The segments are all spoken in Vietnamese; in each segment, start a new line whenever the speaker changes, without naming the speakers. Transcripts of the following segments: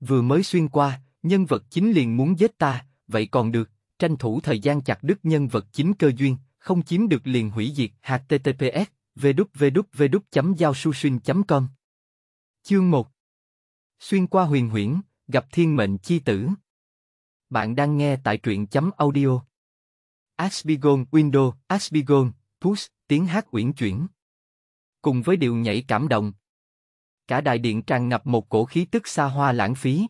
Vừa mới xuyên qua, nhân vật chính liền muốn giết ta, vậy còn được, tranh thủ thời gian chặt đứt nhân vật chính cơ duyên, không chiếm được liền hủy diệt https www giao com Chương 1 Xuyên qua huyền huyễn, gặp thiên mệnh chi tử Bạn đang nghe tại truyện chấm audio Asbigon Window, Asbigon, Push, tiếng hát uyển chuyển Cùng với điều nhảy cảm động, cả đại điện tràn ngập một cổ khí tức xa hoa lãng phí.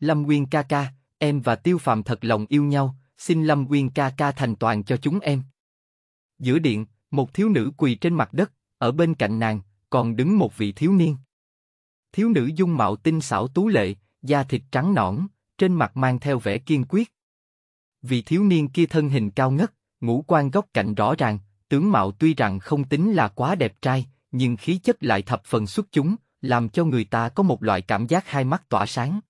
Lâm Nguyên ca ca, em và Tiêu phạm thật lòng yêu nhau, xin Lâm Nguyên ca ca thành toàn cho chúng em. Giữa điện, một thiếu nữ quỳ trên mặt đất, ở bên cạnh nàng, còn đứng một vị thiếu niên. Thiếu nữ dung mạo tinh xảo tú lệ, da thịt trắng nõn, trên mặt mang theo vẻ kiên quyết. Vị thiếu niên kia thân hình cao ngất, ngũ quan góc cạnh rõ ràng, tướng mạo tuy rằng không tính là quá đẹp trai, nhưng khí chất lại thập phần xuất chúng, làm cho người ta có một loại cảm giác hai mắt tỏa sáng.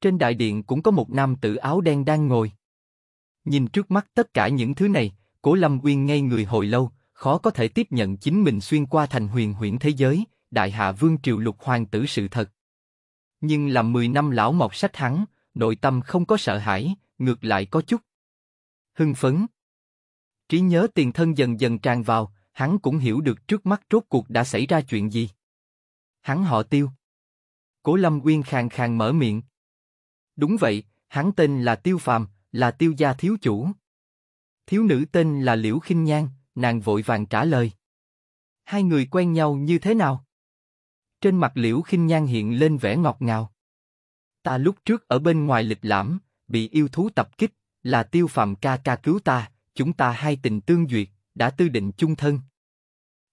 Trên đại điện cũng có một nam tử áo đen đang ngồi. Nhìn trước mắt tất cả những thứ này, Cố Lâm Uyên ngây người hồi lâu, khó có thể tiếp nhận chính mình xuyên qua thành huyền huyễn thế giới, đại hạ vương triều lục hoàng tử sự thật. Nhưng làm 10 năm lão mọc sách hắn, nội tâm không có sợ hãi, ngược lại có chút hưng phấn. Trí nhớ tiền thân dần dần tràn vào, hắn cũng hiểu được trước mắt rốt cuộc đã xảy ra chuyện gì. Hắn họ Tiêu. Cố Lâm nguyên khàn khàn mở miệng. Đúng vậy, hắn tên là Tiêu Phàm, là Tiêu gia thiếu chủ. Thiếu nữ tên là Liễu Khinh Nhan, nàng vội vàng trả lời. Hai người quen nhau như thế nào? Trên mặt Liễu Khinh Nhan hiện lên vẻ ngọt ngào. Ta lúc trước ở bên ngoài lịch lãm, bị yêu thú tập kích, là Tiêu Phàm ca ca cứu ta, chúng ta hai tình tương duyệt, đã tư định chung thân.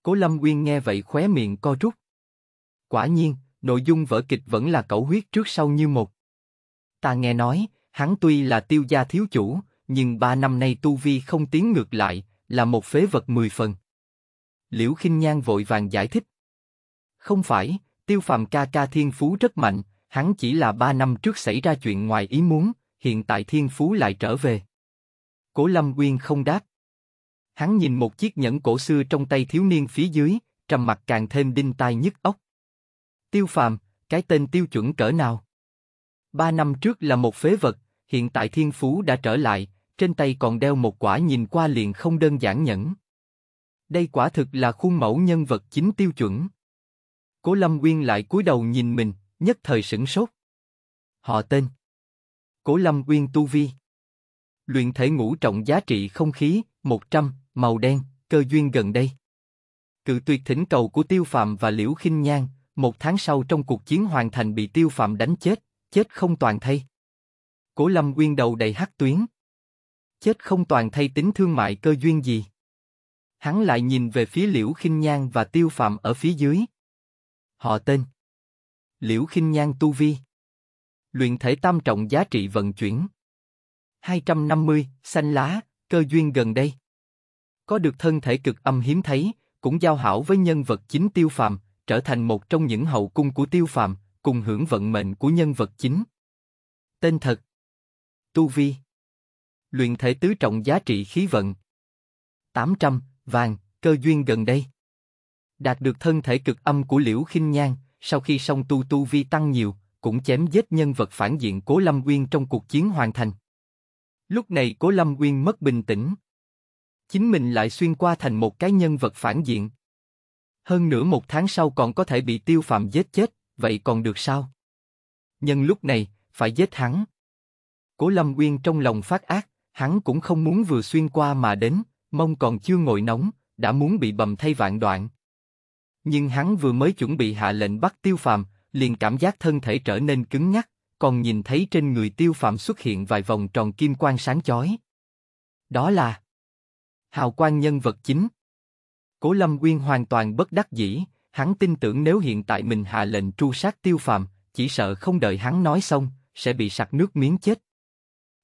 Cố Lâm Uyên nghe vậy khóe miệng co rút. Quả nhiên, nội dung vở kịch vẫn là cẩu huyết trước sau như một. Ta nghe nói, hắn tuy là tiêu gia thiếu chủ, nhưng ba năm nay tu vi không tiến ngược lại, là một phế vật mười phần. Liễu Kinh Nhan vội vàng giải thích. Không phải, tiêu phàm ca ca thiên phú rất mạnh, hắn chỉ là ba năm trước xảy ra chuyện ngoài ý muốn, hiện tại thiên phú lại trở về. Cố Lâm Uyên không đáp. Hắn nhìn một chiếc nhẫn cổ xưa trong tay thiếu niên phía dưới, trầm mặt càng thêm đinh tai nhức óc. Tiêu phàm, cái tên tiêu chuẩn cỡ nào? Ba năm trước là một phế vật, hiện tại thiên phú đã trở lại, trên tay còn đeo một quả nhìn qua liền không đơn giản nhẫn. Đây quả thực là khuôn mẫu nhân vật chính tiêu chuẩn. Cố Lâm Nguyên lại cúi đầu nhìn mình, nhất thời sửng sốt. Họ tên Cố Lâm Nguyên Tu Vi Luyện thể ngũ trọng giá trị không khí, 100, màu đen, cơ duyên gần đây. Cự tuyệt thỉnh cầu của Tiêu Phạm và Liễu Khinh Nhan, một tháng sau trong cuộc chiến hoàn thành bị Tiêu Phạm đánh chết, chết không toàn thay. Cố Lâm nguyên đầu đầy hắc tuyến. Chết không toàn thay tính thương mại cơ duyên gì? Hắn lại nhìn về phía Liễu Khinh Nhan và Tiêu Phạm ở phía dưới. Họ tên Liễu Khinh Nhan Tu Vi Luyện thể tam trọng giá trị vận chuyển 250, xanh lá, cơ duyên gần đây có được thân thể cực âm hiếm thấy, cũng giao hảo với nhân vật chính Tiêu Phàm, trở thành một trong những hậu cung của Tiêu Phàm, cùng hưởng vận mệnh của nhân vật chính. Tên thật Tu Vi Luyện thể tứ trọng giá trị khí vận 800, vàng, cơ duyên gần đây Đạt được thân thể cực âm của Liễu khinh Nhan, sau khi xong tu tu vi tăng nhiều, cũng chém giết nhân vật phản diện Cố Lâm Uyên trong cuộc chiến hoàn thành. Lúc này Cố Lâm Uyên mất bình tĩnh, chính mình lại xuyên qua thành một cái nhân vật phản diện. Hơn nửa một tháng sau còn có thể bị tiêu phạm giết chết, vậy còn được sao? Nhân lúc này, phải giết hắn. Cố Lâm Uyên trong lòng phát ác, hắn cũng không muốn vừa xuyên qua mà đến, mong còn chưa ngồi nóng, đã muốn bị bầm thay vạn đoạn. Nhưng hắn vừa mới chuẩn bị hạ lệnh bắt tiêu phạm, liền cảm giác thân thể trở nên cứng nhắc, còn nhìn thấy trên người tiêu phạm xuất hiện vài vòng tròn kim quang sáng chói. Đó là hào quang nhân vật chính. Cố Lâm nguyên hoàn toàn bất đắc dĩ, hắn tin tưởng nếu hiện tại mình hạ lệnh tru sát tiêu phàm, chỉ sợ không đợi hắn nói xong, sẽ bị sặc nước miếng chết.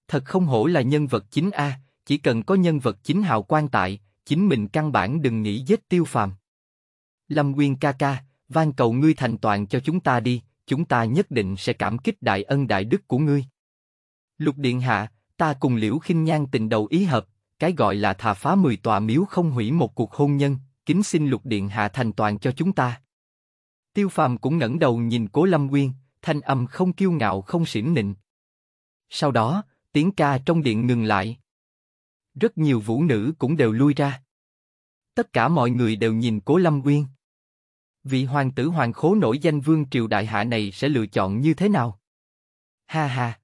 Thật không hổ là nhân vật chính a, chỉ cần có nhân vật chính hào quang tại, chính mình căn bản đừng nghĩ giết tiêu phàm. Lâm Nguyên ca ca, van cầu ngươi thành toàn cho chúng ta đi, chúng ta nhất định sẽ cảm kích đại ân đại đức của ngươi. Lục điện hạ, ta cùng liễu khinh nhan tình đầu ý hợp, cái gọi là thà phá mười tòa miếu không hủy một cuộc hôn nhân, kính xin lục điện hạ thành toàn cho chúng ta. Tiêu phàm cũng ngẩng đầu nhìn cố lâm nguyên, thanh âm không kiêu ngạo không xỉn nịnh. Sau đó, tiếng ca trong điện ngừng lại. Rất nhiều vũ nữ cũng đều lui ra. Tất cả mọi người đều nhìn cố lâm nguyên. Vị hoàng tử hoàng khố nổi danh vương triều đại hạ này sẽ lựa chọn như thế nào? Ha ha!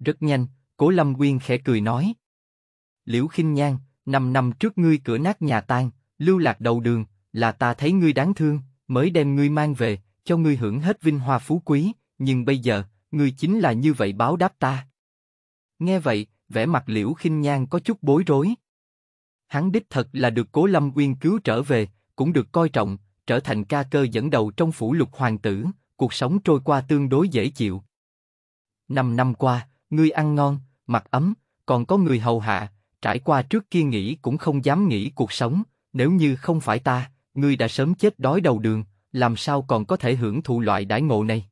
Rất nhanh, cố lâm nguyên khẽ cười nói. Liễu khinh Nhan, năm năm trước ngươi cửa nát nhà tan, lưu lạc đầu đường, là ta thấy ngươi đáng thương, mới đem ngươi mang về, cho ngươi hưởng hết vinh hoa phú quý, nhưng bây giờ, ngươi chính là như vậy báo đáp ta. Nghe vậy, vẻ mặt Liễu khinh Nhan có chút bối rối. Hắn đích thật là được Cố Lâm Uyên cứu trở về, cũng được coi trọng, trở thành ca cơ dẫn đầu trong phủ lục hoàng tử, cuộc sống trôi qua tương đối dễ chịu. Năm năm qua, ngươi ăn ngon, mặc ấm, còn có người hầu hạ, trải qua trước kia nghĩ cũng không dám nghĩ cuộc sống, nếu như không phải ta, ngươi đã sớm chết đói đầu đường, làm sao còn có thể hưởng thụ loại đãi ngộ này.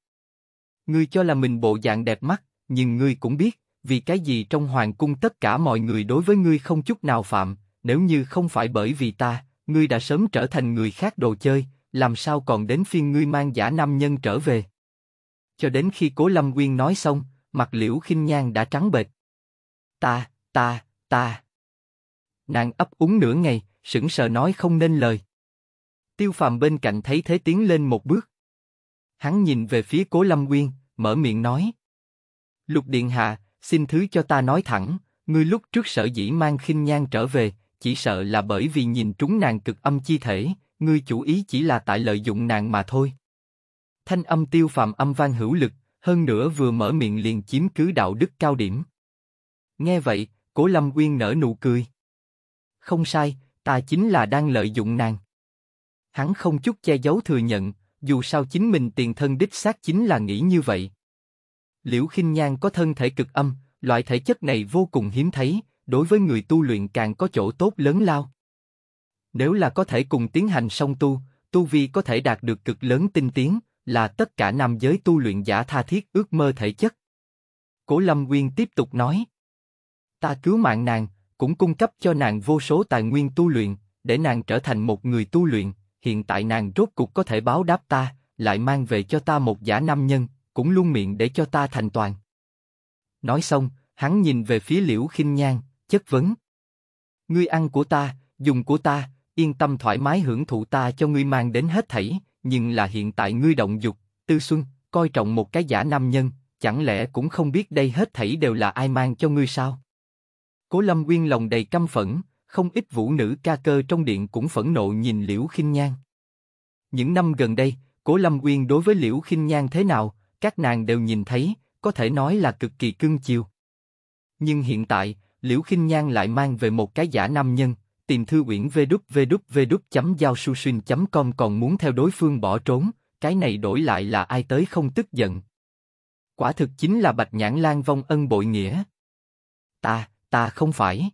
Ngươi cho là mình bộ dạng đẹp mắt, nhưng ngươi cũng biết, vì cái gì trong hoàng cung tất cả mọi người đối với ngươi không chút nào phạm, nếu như không phải bởi vì ta, ngươi đã sớm trở thành người khác đồ chơi, làm sao còn đến phiên ngươi mang giả nam nhân trở về. Cho đến khi Cố Lâm nguyên nói xong, mặt liễu khinh nhan đã trắng bệch. Ta, ta, ta. Nàng ấp úng nửa ngày, sững sờ nói không nên lời. Tiêu phàm bên cạnh thấy thế tiến lên một bước. Hắn nhìn về phía cố Lâm Nguyên, mở miệng nói. Lục Điện Hạ, xin thứ cho ta nói thẳng, ngươi lúc trước sợ dĩ mang khinh nhan trở về, chỉ sợ là bởi vì nhìn trúng nàng cực âm chi thể, ngươi chủ ý chỉ là tại lợi dụng nàng mà thôi. Thanh âm tiêu phàm âm vang hữu lực, hơn nữa vừa mở miệng liền chiếm cứ đạo đức cao điểm. Nghe vậy, Cố Lâm Uyên nở nụ cười. Không sai, ta chính là đang lợi dụng nàng. Hắn không chút che giấu thừa nhận, dù sao chính mình tiền thân đích xác chính là nghĩ như vậy. Liễu Khinh Nhan có thân thể cực âm, loại thể chất này vô cùng hiếm thấy, đối với người tu luyện càng có chỗ tốt lớn lao. Nếu là có thể cùng tiến hành song tu, tu vi có thể đạt được cực lớn tinh tiến, là tất cả nam giới tu luyện giả tha thiết ước mơ thể chất. Cổ Lâm Nguyên tiếp tục nói. Ta cứu mạng nàng, cũng cung cấp cho nàng vô số tài nguyên tu luyện, để nàng trở thành một người tu luyện, hiện tại nàng rốt cục có thể báo đáp ta, lại mang về cho ta một giả nam nhân, cũng luôn miệng để cho ta thành toàn. Nói xong, hắn nhìn về phía liễu khinh nhan, chất vấn. Ngươi ăn của ta, dùng của ta, yên tâm thoải mái hưởng thụ ta cho ngươi mang đến hết thảy, nhưng là hiện tại ngươi động dục, tư xuân, coi trọng một cái giả nam nhân, chẳng lẽ cũng không biết đây hết thảy đều là ai mang cho ngươi sao? Cố Lâm Quyên lòng đầy căm phẫn, không ít vũ nữ ca cơ trong điện cũng phẫn nộ nhìn Liễu Khinh Nhan. Những năm gần đây, Cố Lâm Quyên đối với Liễu Khinh Nhan thế nào, các nàng đều nhìn thấy, có thể nói là cực kỳ cương chiều. Nhưng hiện tại, Liễu Khinh Nhan lại mang về một cái giả nam nhân, tìm thư uyển vđvđvđ.giao.susin.com còn muốn theo đối phương bỏ trốn, cái này đổi lại là ai tới không tức giận. Quả thực chính là Bạch Nhãn Lan vong ân bội nghĩa. Ta, ta không phải.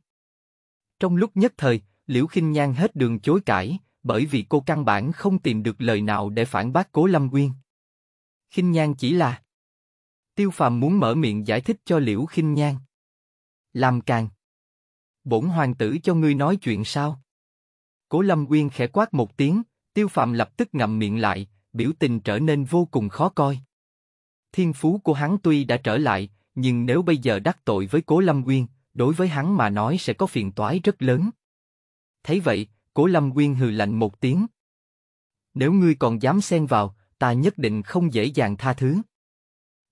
Trong lúc nhất thời, Liễu Kinh Nhan hết đường chối cãi, bởi vì cô căn bản không tìm được lời nào để phản bác Cố Lâm uyên. Kinh Nhan chỉ là Tiêu Phàm muốn mở miệng giải thích cho Liễu Kinh Nhan. Làm càng. Bổn hoàng tử cho ngươi nói chuyện sao? Cố Lâm uyên khẽ quát một tiếng, Tiêu Phàm lập tức ngậm miệng lại, biểu tình trở nên vô cùng khó coi. Thiên phú của hắn tuy đã trở lại, nhưng nếu bây giờ đắc tội với Cố Lâm uyên đối với hắn mà nói sẽ có phiền toái rất lớn. Thấy vậy, Cố Lâm nguyên hừ lạnh một tiếng. Nếu ngươi còn dám xen vào, ta nhất định không dễ dàng tha thứ.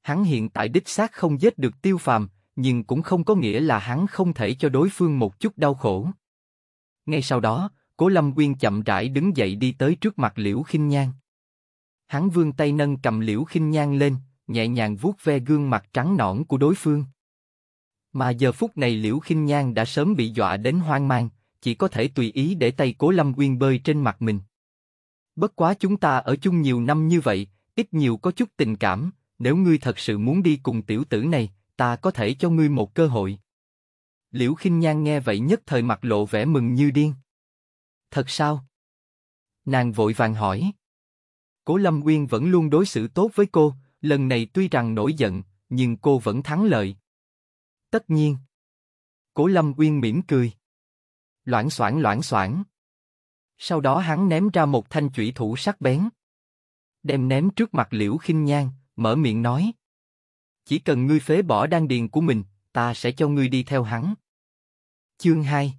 Hắn hiện tại đích xác không giết được tiêu phàm, nhưng cũng không có nghĩa là hắn không thể cho đối phương một chút đau khổ. Ngay sau đó, Cố Lâm nguyên chậm rãi đứng dậy đi tới trước mặt Liễu Khinh Nhan. Hắn vươn tay nâng cầm Liễu Khinh Nhan lên, nhẹ nhàng vuốt ve gương mặt trắng nõn của đối phương. Mà giờ phút này Liễu khinh Nhan đã sớm bị dọa đến hoang mang, chỉ có thể tùy ý để tay Cố Lâm Quyên bơi trên mặt mình. Bất quá chúng ta ở chung nhiều năm như vậy, ít nhiều có chút tình cảm, nếu ngươi thật sự muốn đi cùng tiểu tử này, ta có thể cho ngươi một cơ hội. Liễu khinh Nhan nghe vậy nhất thời mặt lộ vẻ mừng như điên. Thật sao? Nàng vội vàng hỏi. Cố Lâm Uyên vẫn luôn đối xử tốt với cô, lần này tuy rằng nổi giận, nhưng cô vẫn thắng lợi. Tất nhiên. Cố Lâm Uyên mỉm cười. Loảng xoảng loảng xoảng. Sau đó hắn ném ra một thanh chủy thủ sắc bén. Đem ném trước mặt Liễu khinh Nhan, mở miệng nói. Chỉ cần ngươi phế bỏ đan điền của mình, ta sẽ cho ngươi đi theo hắn. Chương 2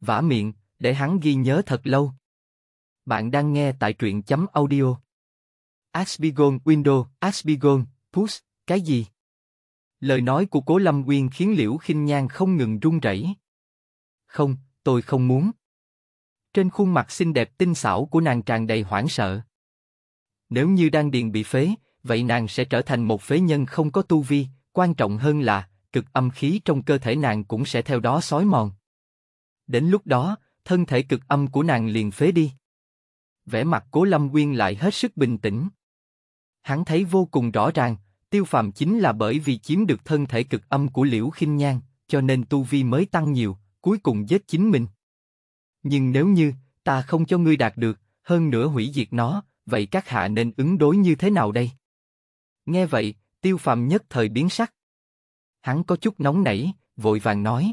Vả miệng, để hắn ghi nhớ thật lâu. Bạn đang nghe tại truyện chấm audio. Aspigon Window, Aspigon, Push, cái gì? Lời nói của Cố Lâm Quyên khiến Liễu Khinh Nhan không ngừng run rẩy. Không, tôi không muốn. Trên khuôn mặt xinh đẹp tinh xảo của nàng tràn đầy hoảng sợ. Nếu như đang điền bị phế, vậy nàng sẽ trở thành một phế nhân không có tu vi. Quan trọng hơn là cực âm khí trong cơ thể nàng cũng sẽ theo đó xói mòn. Đến lúc đó, thân thể cực âm của nàng liền phế đi. Vẻ mặt Cố Lâm Quyên lại hết sức bình tĩnh. Hắn thấy vô cùng rõ ràng, Tiêu Phàm chính là bởi vì chiếm được thân thể cực âm của Liễu Khinh Nhan, cho nên tu vi mới tăng nhiều, cuối cùng giết chính mình. Nhưng nếu như ta không cho ngươi đạt được, hơn nữa hủy diệt nó, vậy các hạ nên ứng đối như thế nào đây? Nghe vậy, Tiêu Phàm nhất thời biến sắc. Hắn có chút nóng nảy, vội vàng nói: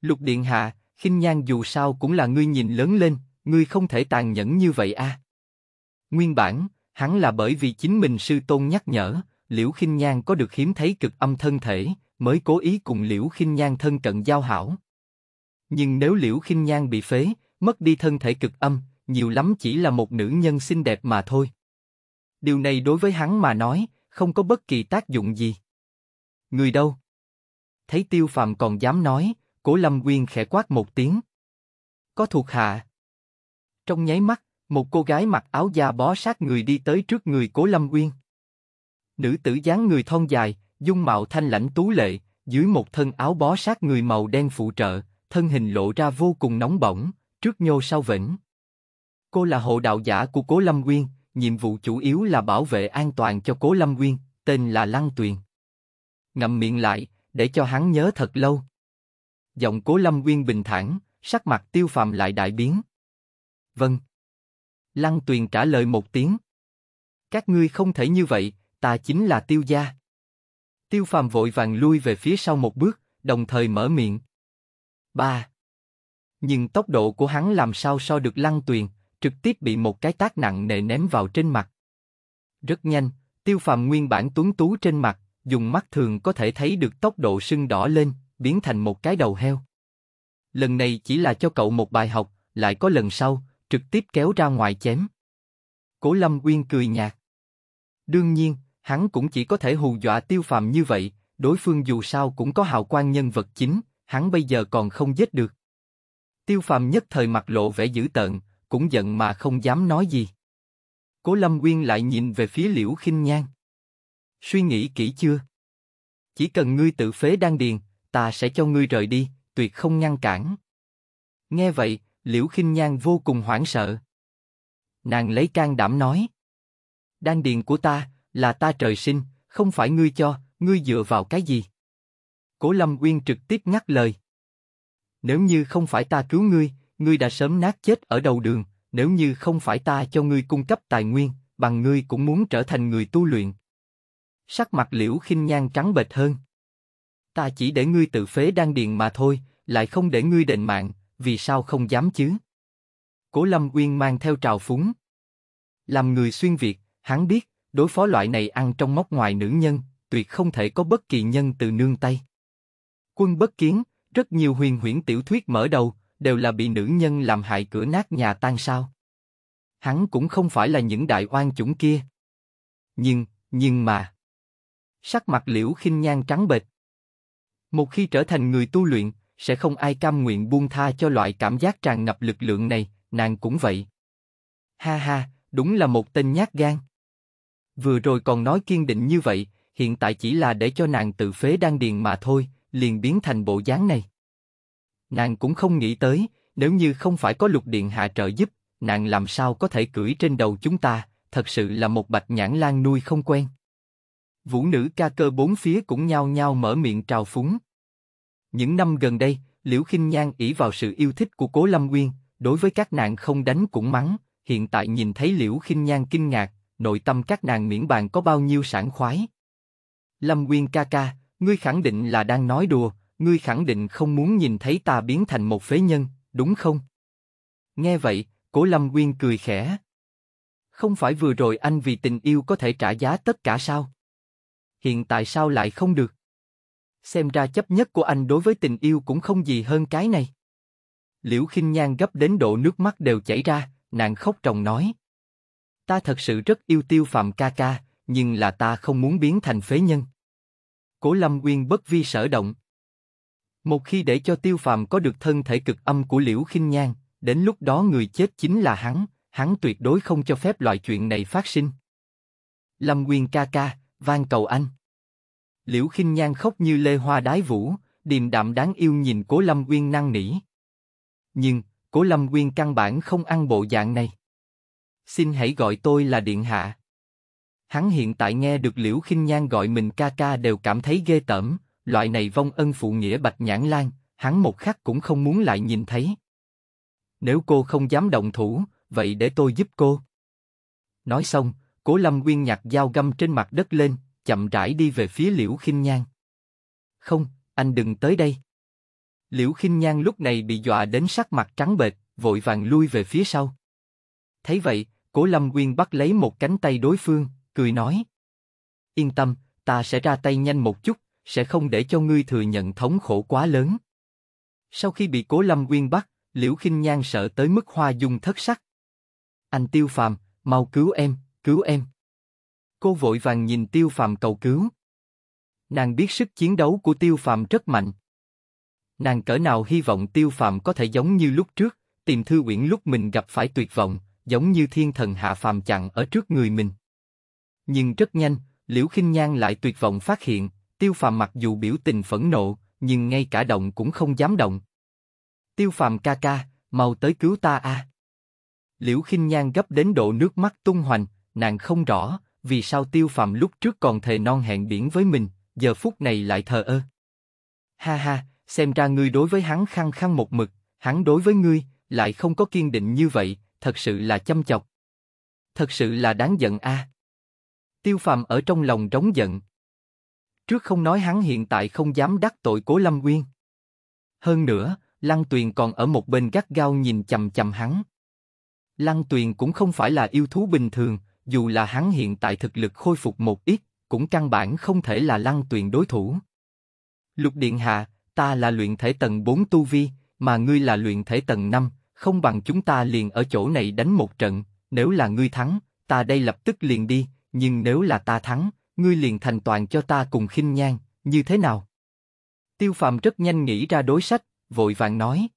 "Lục điện hạ, khinh nhan dù sao cũng là ngươi nhìn lớn lên, ngươi không thể tàn nhẫn như vậy a." À? Nguyên bản, hắn là bởi vì chính mình sư tôn nhắc nhở, Liễu Khinh Nhan có được hiếm thấy cực âm thân thể, mới cố ý cùng Liễu Khinh Nhan thân cận giao hảo. Nhưng nếu Liễu Khinh Nhan bị phế, mất đi thân thể cực âm, nhiều lắm chỉ là một nữ nhân xinh đẹp mà thôi. Điều này đối với hắn mà nói, không có bất kỳ tác dụng gì. Người đâu? Thấy Tiêu Phàm còn dám nói, Cố Lâm Quyên khẽ quát một tiếng. Có thuộc hạ. Trong nháy mắt, một cô gái mặc áo da bó sát người đi tới trước người Cố Lâm Uyên. Nữ tử dáng người thon dài, dung mạo thanh lãnh tú lệ, dưới một thân áo bó sát người màu đen phụ trợ, thân hình lộ ra vô cùng nóng bỏng, trước nhô sau vĩnh. Cô là hộ đạo giả của Cố Lâm Nguyên, nhiệm vụ chủ yếu là bảo vệ an toàn cho Cố Lâm Nguyên, tên là Lăng Tuyền. Ngậm miệng lại, để cho hắn nhớ thật lâu. Giọng Cố Lâm Nguyên bình thản, sắc mặt tiêu phàm lại đại biến. Vâng. Lăng Tuyền trả lời một tiếng. Các ngươi không thể như vậy, ta chính là tiêu gia. Tiêu phàm vội vàng lui về phía sau một bước, đồng thời mở miệng. Ba. Nhưng tốc độ của hắn làm sao so được lăng tuyền, trực tiếp bị một cái tác nặng nề ném vào trên mặt. Rất nhanh, tiêu phàm nguyên bản tuấn tú trên mặt, dùng mắt thường có thể thấy được tốc độ sưng đỏ lên, biến thành một cái đầu heo. Lần này chỉ là cho cậu một bài học, lại có lần sau, trực tiếp kéo ra ngoài chém. Cố Lâm Uyên cười nhạt. Đương nhiên, hắn cũng chỉ có thể hù dọa tiêu phàm như vậy, đối phương dù sao cũng có hào quang nhân vật chính, hắn bây giờ còn không giết được. Tiêu phàm nhất thời mặt lộ vẻ dữ tợn, cũng giận mà không dám nói gì. Cố Lâm Nguyên lại nhìn về phía Liễu Khinh Nhan. Suy nghĩ kỹ chưa? Chỉ cần ngươi tự phế đan điền, ta sẽ cho ngươi rời đi, tuyệt không ngăn cản. Nghe vậy, Liễu Khinh Nhan vô cùng hoảng sợ. Nàng lấy can đảm nói: "Đan điền của ta, là ta trời sinh, không phải ngươi cho, ngươi dựa vào cái gì? Cố Lâm Uyên trực tiếp ngắt lời. Nếu như không phải ta cứu ngươi, ngươi đã sớm nát chết ở đầu đường, nếu như không phải ta cho ngươi cung cấp tài nguyên, bằng ngươi cũng muốn trở thành người tu luyện. Sắc mặt liễu khinh nhan trắng bệch hơn. Ta chỉ để ngươi tự phế đan điền mà thôi, lại không để ngươi đền mạng, vì sao không dám chứ? Cố Lâm Uyên mang theo trào phúng. Làm người xuyên Việt, hắn biết, Đối phó loại này ăn trong móc ngoài nữ nhân, tuyệt không thể có bất kỳ nhân từ nương tay. Quân bất kiến, rất nhiều huyền huyễn tiểu thuyết mở đầu, đều là bị nữ nhân làm hại cửa nát nhà tan sao. Hắn cũng không phải là những đại oan chủng kia. Nhưng, nhưng mà... Sắc mặt liễu khinh nhan trắng bệch. Một khi trở thành người tu luyện, sẽ không ai cam nguyện buông tha cho loại cảm giác tràn ngập lực lượng này, nàng cũng vậy. Ha ha, đúng là một tên nhát gan. Vừa rồi còn nói kiên định như vậy, hiện tại chỉ là để cho nàng tự phế đan điền mà thôi, liền biến thành bộ dáng này. Nàng cũng không nghĩ tới, nếu như không phải có lục điện hạ trợ giúp, nàng làm sao có thể cưỡi trên đầu chúng ta, thật sự là một bạch nhãn lan nuôi không quen. Vũ nữ ca cơ bốn phía cũng nhao nhao mở miệng trào phúng. Những năm gần đây, Liễu Kinh Nhan ỷ vào sự yêu thích của Cố Lâm Nguyên, đối với các nàng không đánh cũng mắng, hiện tại nhìn thấy Liễu Kinh Nhan kinh ngạc, nội tâm các nàng miễn bàn có bao nhiêu sảng khoái. Lâm Nguyên ca ca, ngươi khẳng định là đang nói đùa, ngươi khẳng định không muốn nhìn thấy ta biến thành một phế nhân, đúng không? Nghe vậy, Cố Lâm Nguyên cười khẽ. Không phải vừa rồi anh vì tình yêu có thể trả giá tất cả sao? Hiện tại sao lại không được? Xem ra chấp nhất của anh đối với tình yêu cũng không gì hơn cái này. Liễu khinh Nhan gấp đến độ nước mắt đều chảy ra, nàng khóc ròng nói. Ta thật sự rất yêu tiêu phạm ca ca, nhưng là ta không muốn biến thành phế nhân. Cố Lâm Nguyên bất vi sở động. Một khi để cho tiêu Phạm có được thân thể cực âm của liễu khinh nhan, đến lúc đó người chết chính là hắn, hắn tuyệt đối không cho phép loại chuyện này phát sinh. Lâm Nguyên ca ca, van cầu anh. Liễu khinh nhan khóc như lê hoa đái vũ, điềm đạm đáng yêu nhìn cố Lâm Nguyên năng nỉ. Nhưng, cố Lâm Nguyên căn bản không ăn bộ dạng này xin hãy gọi tôi là điện hạ. Hắn hiện tại nghe được Liễu Khinh Nhan gọi mình ca ca đều cảm thấy ghê tởm, loại này vong ân phụ nghĩa bạch nhãn lan, hắn một khắc cũng không muốn lại nhìn thấy. Nếu cô không dám động thủ, vậy để tôi giúp cô. Nói xong, Cố Lâm Nguyên nhặt dao găm trên mặt đất lên, chậm rãi đi về phía Liễu Khinh Nhan. Không, anh đừng tới đây. Liễu Khinh Nhan lúc này bị dọa đến sắc mặt trắng bệch, vội vàng lui về phía sau. Thấy vậy, Cố Lâm Quyên bắt lấy một cánh tay đối phương, cười nói. Yên tâm, ta sẽ ra tay nhanh một chút, sẽ không để cho ngươi thừa nhận thống khổ quá lớn. Sau khi bị Cố Lâm Quyên bắt, Liễu khinh Nhan sợ tới mức hoa dung thất sắc. Anh Tiêu Phàm, mau cứu em, cứu em. Cô vội vàng nhìn Tiêu Phàm cầu cứu. Nàng biết sức chiến đấu của Tiêu Phàm rất mạnh. Nàng cỡ nào hy vọng Tiêu Phàm có thể giống như lúc trước, tìm thư quyển lúc mình gặp phải tuyệt vọng giống như thiên thần hạ phàm chặn ở trước người mình. Nhưng rất nhanh, Liễu Khinh Nhan lại tuyệt vọng phát hiện, Tiêu Phàm mặc dù biểu tình phẫn nộ, nhưng ngay cả động cũng không dám động. Tiêu Phàm ca ca, mau tới cứu ta a. Liễu Khinh Nhan gấp đến độ nước mắt tung hoành, nàng không rõ vì sao Tiêu Phàm lúc trước còn thề non hẹn biển với mình, giờ phút này lại thờ ơ. Ha ha, xem ra ngươi đối với hắn khăng khăng một mực, hắn đối với ngươi lại không có kiên định như vậy, thật sự là chăm chọc. Thật sự là đáng giận a. À. Tiêu Phàm ở trong lòng trống giận. Trước không nói hắn hiện tại không dám đắc tội Cố Lâm Nguyên. Hơn nữa, Lăng Tuyền còn ở một bên gắt gao nhìn chầm chầm hắn. Lăng Tuyền cũng không phải là yêu thú bình thường, dù là hắn hiện tại thực lực khôi phục một ít, cũng căn bản không thể là Lăng Tuyền đối thủ. Lục Điện Hạ, ta là luyện thể tầng 4 tu vi, mà ngươi là luyện thể tầng 5, không bằng chúng ta liền ở chỗ này đánh một trận, nếu là ngươi thắng, ta đây lập tức liền đi, nhưng nếu là ta thắng, ngươi liền thành toàn cho ta cùng khinh nhan, như thế nào? Tiêu Phàm rất nhanh nghĩ ra đối sách, vội vàng nói.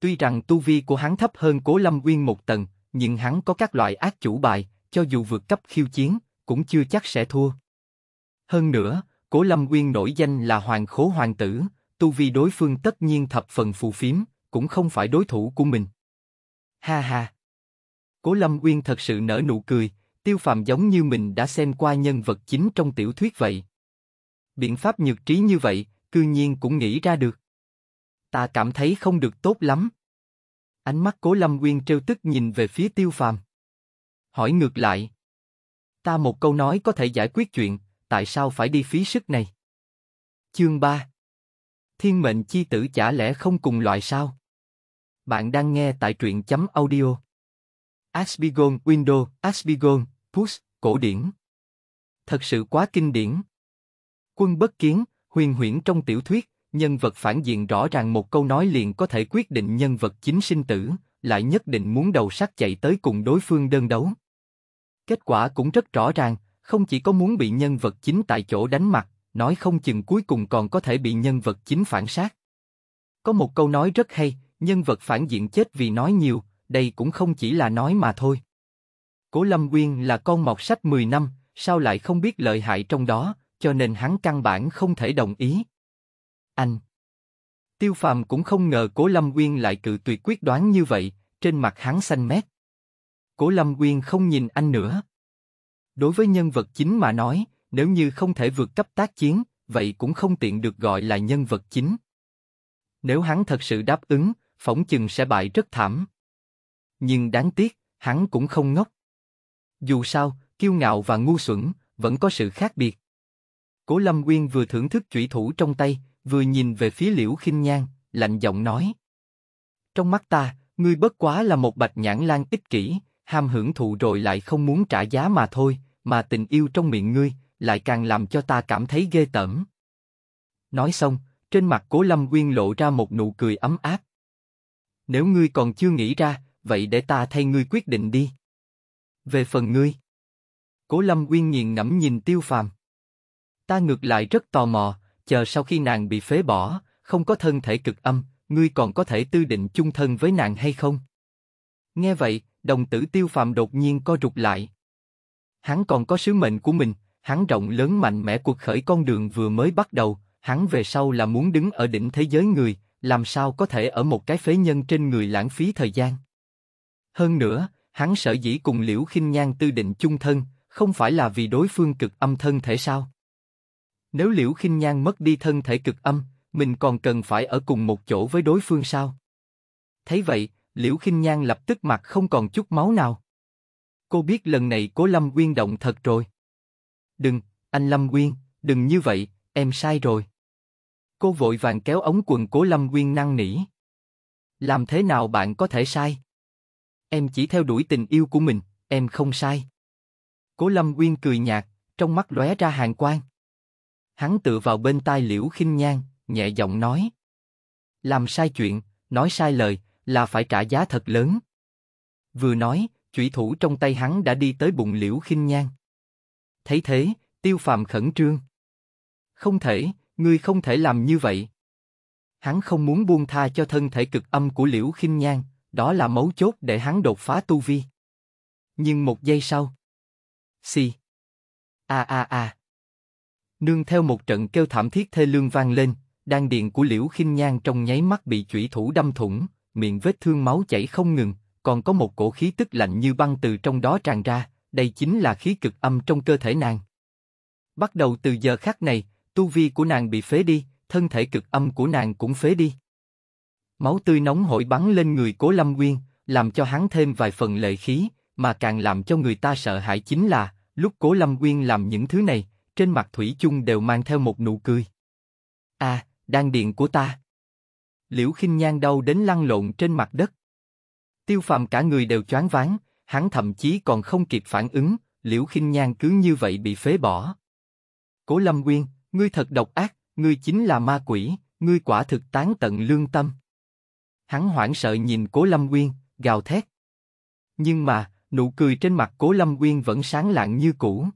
Tuy rằng tu vi của hắn thấp hơn Cố Lâm Uyên một tầng, nhưng hắn có các loại ác chủ bài, cho dù vượt cấp khiêu chiến, cũng chưa chắc sẽ thua. Hơn nữa, Cố Lâm Uyên nổi danh là Hoàng Khố Hoàng Tử, tu vi đối phương tất nhiên thập phần phù phiếm, cũng không phải đối thủ của mình. Ha ha. Cố Lâm Uyên thật sự nở nụ cười, Tiêu Phàm giống như mình đã xem qua nhân vật chính trong tiểu thuyết vậy. Biện pháp nhược trí như vậy, cư nhiên cũng nghĩ ra được. Ta cảm thấy không được tốt lắm. Ánh mắt Cố Lâm Uyên trêu tức nhìn về phía Tiêu Phàm. Hỏi ngược lại. Ta một câu nói có thể giải quyết chuyện, tại sao phải đi phí sức này? Chương 3 Thiên mệnh chi tử chả lẽ không cùng loại sao? Bạn đang nghe tại truyện chấm audio. Asbigon Window, Asbigon, Push, cổ điển. Thật sự quá kinh điển. Quân bất kiến, huyền huyễn trong tiểu thuyết, nhân vật phản diện rõ ràng một câu nói liền có thể quyết định nhân vật chính sinh tử, lại nhất định muốn đầu sắc chạy tới cùng đối phương đơn đấu. Kết quả cũng rất rõ ràng, không chỉ có muốn bị nhân vật chính tại chỗ đánh mặt, nói không chừng cuối cùng còn có thể bị nhân vật chính phản sát. Có một câu nói rất hay, nhân vật phản diện chết vì nói nhiều, đây cũng không chỉ là nói mà thôi. Cố Lâm Quyên là con mọt sách 10 năm, sao lại không biết lợi hại trong đó, cho nên hắn căn bản không thể đồng ý. Anh Tiêu Phàm cũng không ngờ Cố Lâm Quyên lại cự tuyệt quyết đoán như vậy, trên mặt hắn xanh mét. Cố Lâm Quyên không nhìn anh nữa. Đối với nhân vật chính mà nói, nếu như không thể vượt cấp tác chiến, vậy cũng không tiện được gọi là nhân vật chính. Nếu hắn thật sự đáp ứng, phỏng chừng sẽ bại rất thảm. Nhưng đáng tiếc, hắn cũng không ngốc. Dù sao, kiêu ngạo và ngu xuẩn vẫn có sự khác biệt. Cố Lâm nguyên vừa thưởng thức chủy thủ trong tay, vừa nhìn về phía Liễu Khinh Nhan, lạnh giọng nói: trong mắt ta, ngươi bất quá là một bạch nhãn lan ích kỷ, ham hưởng thụ rồi lại không muốn trả giá mà thôi, mà tình yêu trong miệng ngươi lại càng làm cho ta cảm thấy ghê tởm. Nói xong, trên mặt Cố Lâm nguyên lộ ra một nụ cười ấm áp, nếu ngươi còn chưa nghĩ ra, vậy để ta thay ngươi quyết định đi. Về phần ngươi, Cố Lâm Uyên nghiền ngẫm nhìn Tiêu Phàm. Ta ngược lại rất tò mò, chờ sau khi nàng bị phế bỏ, không có thân thể cực âm, ngươi còn có thể tư định chung thân với nàng hay không? Nghe vậy, đồng tử Tiêu Phàm đột nhiên co rụt lại. Hắn còn có sứ mệnh của mình, hắn rộng lớn mạnh mẽ cuộc khởi con đường vừa mới bắt đầu, hắn về sau là muốn đứng ở đỉnh thế giới người, làm sao có thể ở một cái phế nhân trên người lãng phí thời gian? Hơn nữa, hắn sở dĩ cùng Liễu Khinh Nhan tư định chung thân, không phải là vì đối phương cực âm thân thể sao? Nếu Liễu Khinh Nhan mất đi thân thể cực âm, mình còn cần phải ở cùng một chỗ với đối phương sao? Thấy vậy, Liễu Khinh Nhan lập tức mặt không còn chút máu nào. Cô biết lần này Cố Lâm Uyên động thật rồi. Đừng, anh Lâm Uyên, đừng như vậy, em sai rồi. Cô vội vàng kéo ống quần Cố Lâm nguyên năn nỉ. Làm thế nào bạn có thể sai? Em chỉ theo đuổi tình yêu của mình, em không sai. Cố Lâm nguyên cười nhạt, trong mắt lóe ra hàng quang. Hắn tựa vào bên tai Liễu Khinh Nhan, nhẹ giọng nói: "Làm sai chuyện, nói sai lời là phải trả giá thật lớn." Vừa nói, chủy thủ trong tay hắn đã đi tới bụng Liễu Khinh Nhan. Thấy thế, Tiêu Phàm khẩn trương. "Không thể, ngươi không thể làm như vậy. Hắn không muốn buông tha cho thân thể cực âm của Liễu Khinh Nhan, đó là mấu chốt để hắn đột phá tu vi. Nhưng một giây sau, xì, a a a, nương theo một trận kêu thảm thiết thê lương vang lên, đan điện của Liễu Khinh Nhan trong nháy mắt bị chủy thủ đâm thủng, miệng vết thương máu chảy không ngừng, còn có một cổ khí tức lạnh như băng từ trong đó tràn ra, đây chính là khí cực âm trong cơ thể nàng. Bắt đầu từ giờ khắc này, tu vi của nàng bị phế đi, thân thể cực âm của nàng cũng phế đi. Máu tươi nóng hổi bắn lên người Cố Lâm Nguyên, làm cho hắn thêm vài phần lệ khí, mà càng làm cho người ta sợ hãi chính là, lúc Cố Lâm Nguyên làm những thứ này, trên mặt Thủy chung đều mang theo một nụ cười. a à, đan điện của ta. Liễu khinh nhan đau đến lăn lộn trên mặt đất. Tiêu phàm cả người đều choáng váng, hắn thậm chí còn không kịp phản ứng, liễu khinh nhan cứ như vậy bị phế bỏ. Cố Lâm Nguyên, ngươi thật độc ác, ngươi chính là ma quỷ, ngươi quả thực tán tận lương tâm. Hắn hoảng sợ nhìn Cố Lâm Nguyên, gào thét. Nhưng mà, nụ cười trên mặt Cố Lâm Nguyên vẫn sáng lạng như cũ.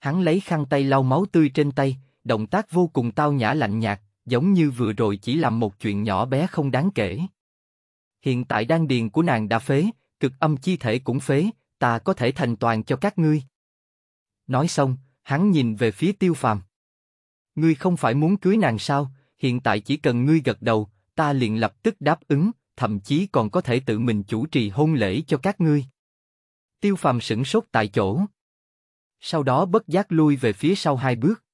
Hắn lấy khăn tay lau máu tươi trên tay, động tác vô cùng tao nhã lạnh nhạt, giống như vừa rồi chỉ làm một chuyện nhỏ bé không đáng kể. Hiện tại đan điền của nàng đã phế, cực âm chi thể cũng phế, ta có thể thành toàn cho các ngươi. Nói xong, hắn nhìn về phía tiêu phàm. Ngươi không phải muốn cưới nàng sao? Hiện tại chỉ cần ngươi gật đầu, ta liền lập tức đáp ứng, thậm chí còn có thể tự mình chủ trì hôn lễ cho các ngươi. Tiêu Phàm sững sốt tại chỗ. Sau đó bất giác lui về phía sau hai bước.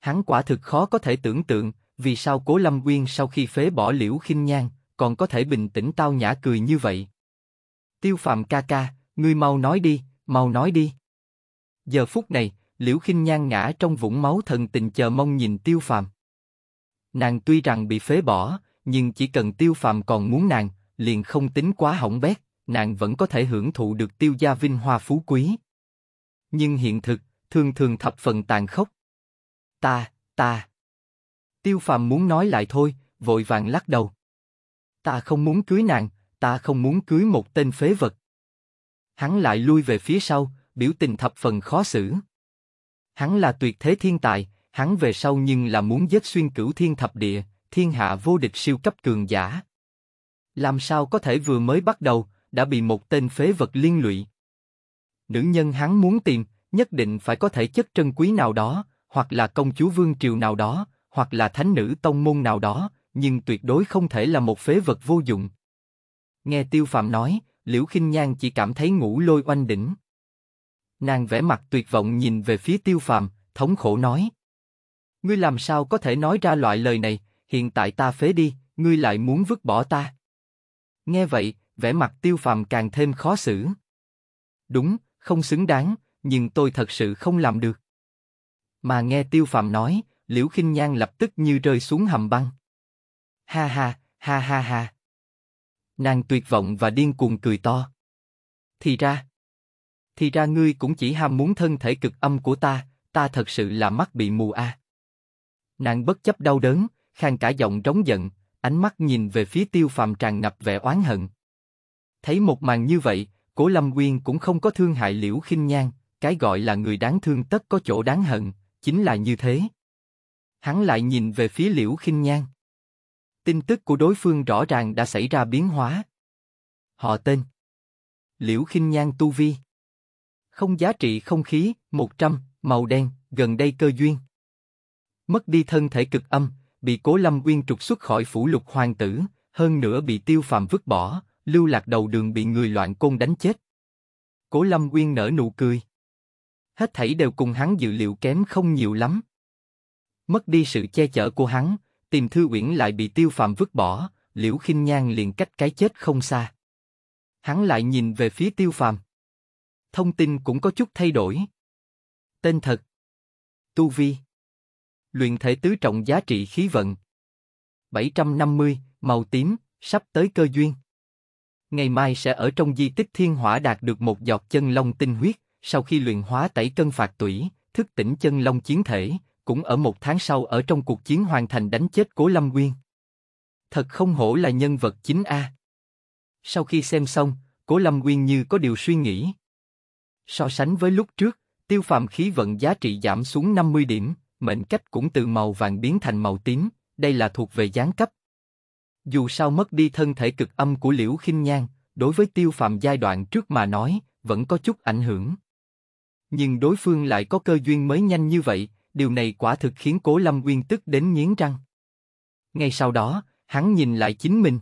Hắn quả thực khó có thể tưởng tượng, vì sao Cố Lâm Quyên sau khi phế bỏ Liễu Khinh Nhan, còn có thể bình tĩnh tao nhã cười như vậy. Tiêu Phàm ca ca, ngươi mau nói đi, mau nói đi. Giờ phút này, Liễu Khinh Nhan ngã trong vũng máu thần tình chờ mong nhìn Tiêu Phàm. Nàng tuy rằng bị phế bỏ, nhưng chỉ cần Tiêu Phàm còn muốn nàng, liền không tính quá hỏng bét, nàng vẫn có thể hưởng thụ được tiêu gia vinh hoa phú quý. Nhưng hiện thực, thường thường thập phần tàn khốc. Ta, ta. Tiêu Phàm muốn nói lại thôi, vội vàng lắc đầu. Ta không muốn cưới nàng, ta không muốn cưới một tên phế vật. Hắn lại lui về phía sau, biểu tình thập phần khó xử. Hắn là tuyệt thế thiên tài, hắn về sau nhưng là muốn giết xuyên cửu thiên thập địa, thiên hạ vô địch siêu cấp cường giả. Làm sao có thể vừa mới bắt đầu, đã bị một tên phế vật liên lụy. Nữ nhân hắn muốn tìm, nhất định phải có thể chất trân quý nào đó, hoặc là công chúa vương triều nào đó, hoặc là thánh nữ tông môn nào đó, nhưng tuyệt đối không thể là một phế vật vô dụng. Nghe Tiêu Phạm nói, Liễu Kinh Nhan chỉ cảm thấy ngủ lôi oanh đỉnh. Nàng vẻ mặt tuyệt vọng nhìn về phía tiêu phàm, thống khổ nói. Ngươi làm sao có thể nói ra loại lời này, hiện tại ta phế đi, ngươi lại muốn vứt bỏ ta. Nghe vậy, vẻ mặt tiêu phàm càng thêm khó xử. Đúng, không xứng đáng, nhưng tôi thật sự không làm được. Mà nghe tiêu phàm nói, liễu khinh nhan lập tức như rơi xuống hầm băng. Ha ha, ha ha ha. Nàng tuyệt vọng và điên cuồng cười to. Thì ra, thì ra ngươi cũng chỉ ham muốn thân thể cực âm của ta, ta thật sự là mắt bị mù À. Nàng bất chấp đau đớn, khang cả giọng trống giận, ánh mắt nhìn về phía tiêu phàm tràn ngập vẻ oán hận. Thấy một màn như vậy, Cố Lâm nguyên cũng không có thương hại Liễu Khinh Nhan, cái gọi là người đáng thương tất có chỗ đáng hận, chính là như thế. Hắn lại nhìn về phía Liễu Khinh Nhan. Tin tức của đối phương rõ ràng đã xảy ra biến hóa. Họ tên Liễu Khinh Nhan tu vi không giá trị không khí, 100, màu đen, gần đây cơ duyên. Mất đi thân thể cực âm, bị Cố Lâm Uyên trục xuất khỏi phủ lục hoàng tử, hơn nữa bị Tiêu Phàm vứt bỏ, lưu lạc đầu đường bị người loạn côn đánh chết. Cố Lâm Uyên nở nụ cười. Hết thảy đều cùng hắn dự liệu kém không nhiều lắm. Mất đi sự che chở của hắn, tìm thư uyển lại bị Tiêu Phàm vứt bỏ, Liễu Khinh Nhan liền cách cái chết không xa. Hắn lại nhìn về phía Tiêu Phàm thông tin cũng có chút thay đổi. Tên thật Tu Vi Luyện thể tứ trọng giá trị khí vận 750, màu tím, sắp tới cơ duyên. Ngày mai sẽ ở trong di tích thiên hỏa đạt được một giọt chân long tinh huyết, sau khi luyện hóa tẩy cân phạt tủy, thức tỉnh chân long chiến thể, cũng ở một tháng sau ở trong cuộc chiến hoàn thành đánh chết cố lâm nguyên. Thật không hổ là nhân vật chính A. Sau khi xem xong, cố lâm nguyên như có điều suy nghĩ. So sánh với lúc trước, tiêu phàm khí vận giá trị giảm xuống 50 điểm, mệnh cách cũng từ màu vàng biến thành màu tím, đây là thuộc về gián cấp. Dù sao mất đi thân thể cực âm của Liễu khinh Nhan, đối với tiêu phàm giai đoạn trước mà nói, vẫn có chút ảnh hưởng. Nhưng đối phương lại có cơ duyên mới nhanh như vậy, điều này quả thực khiến Cố Lâm Nguyên tức đến nghiến răng. Ngay sau đó, hắn nhìn lại chính mình.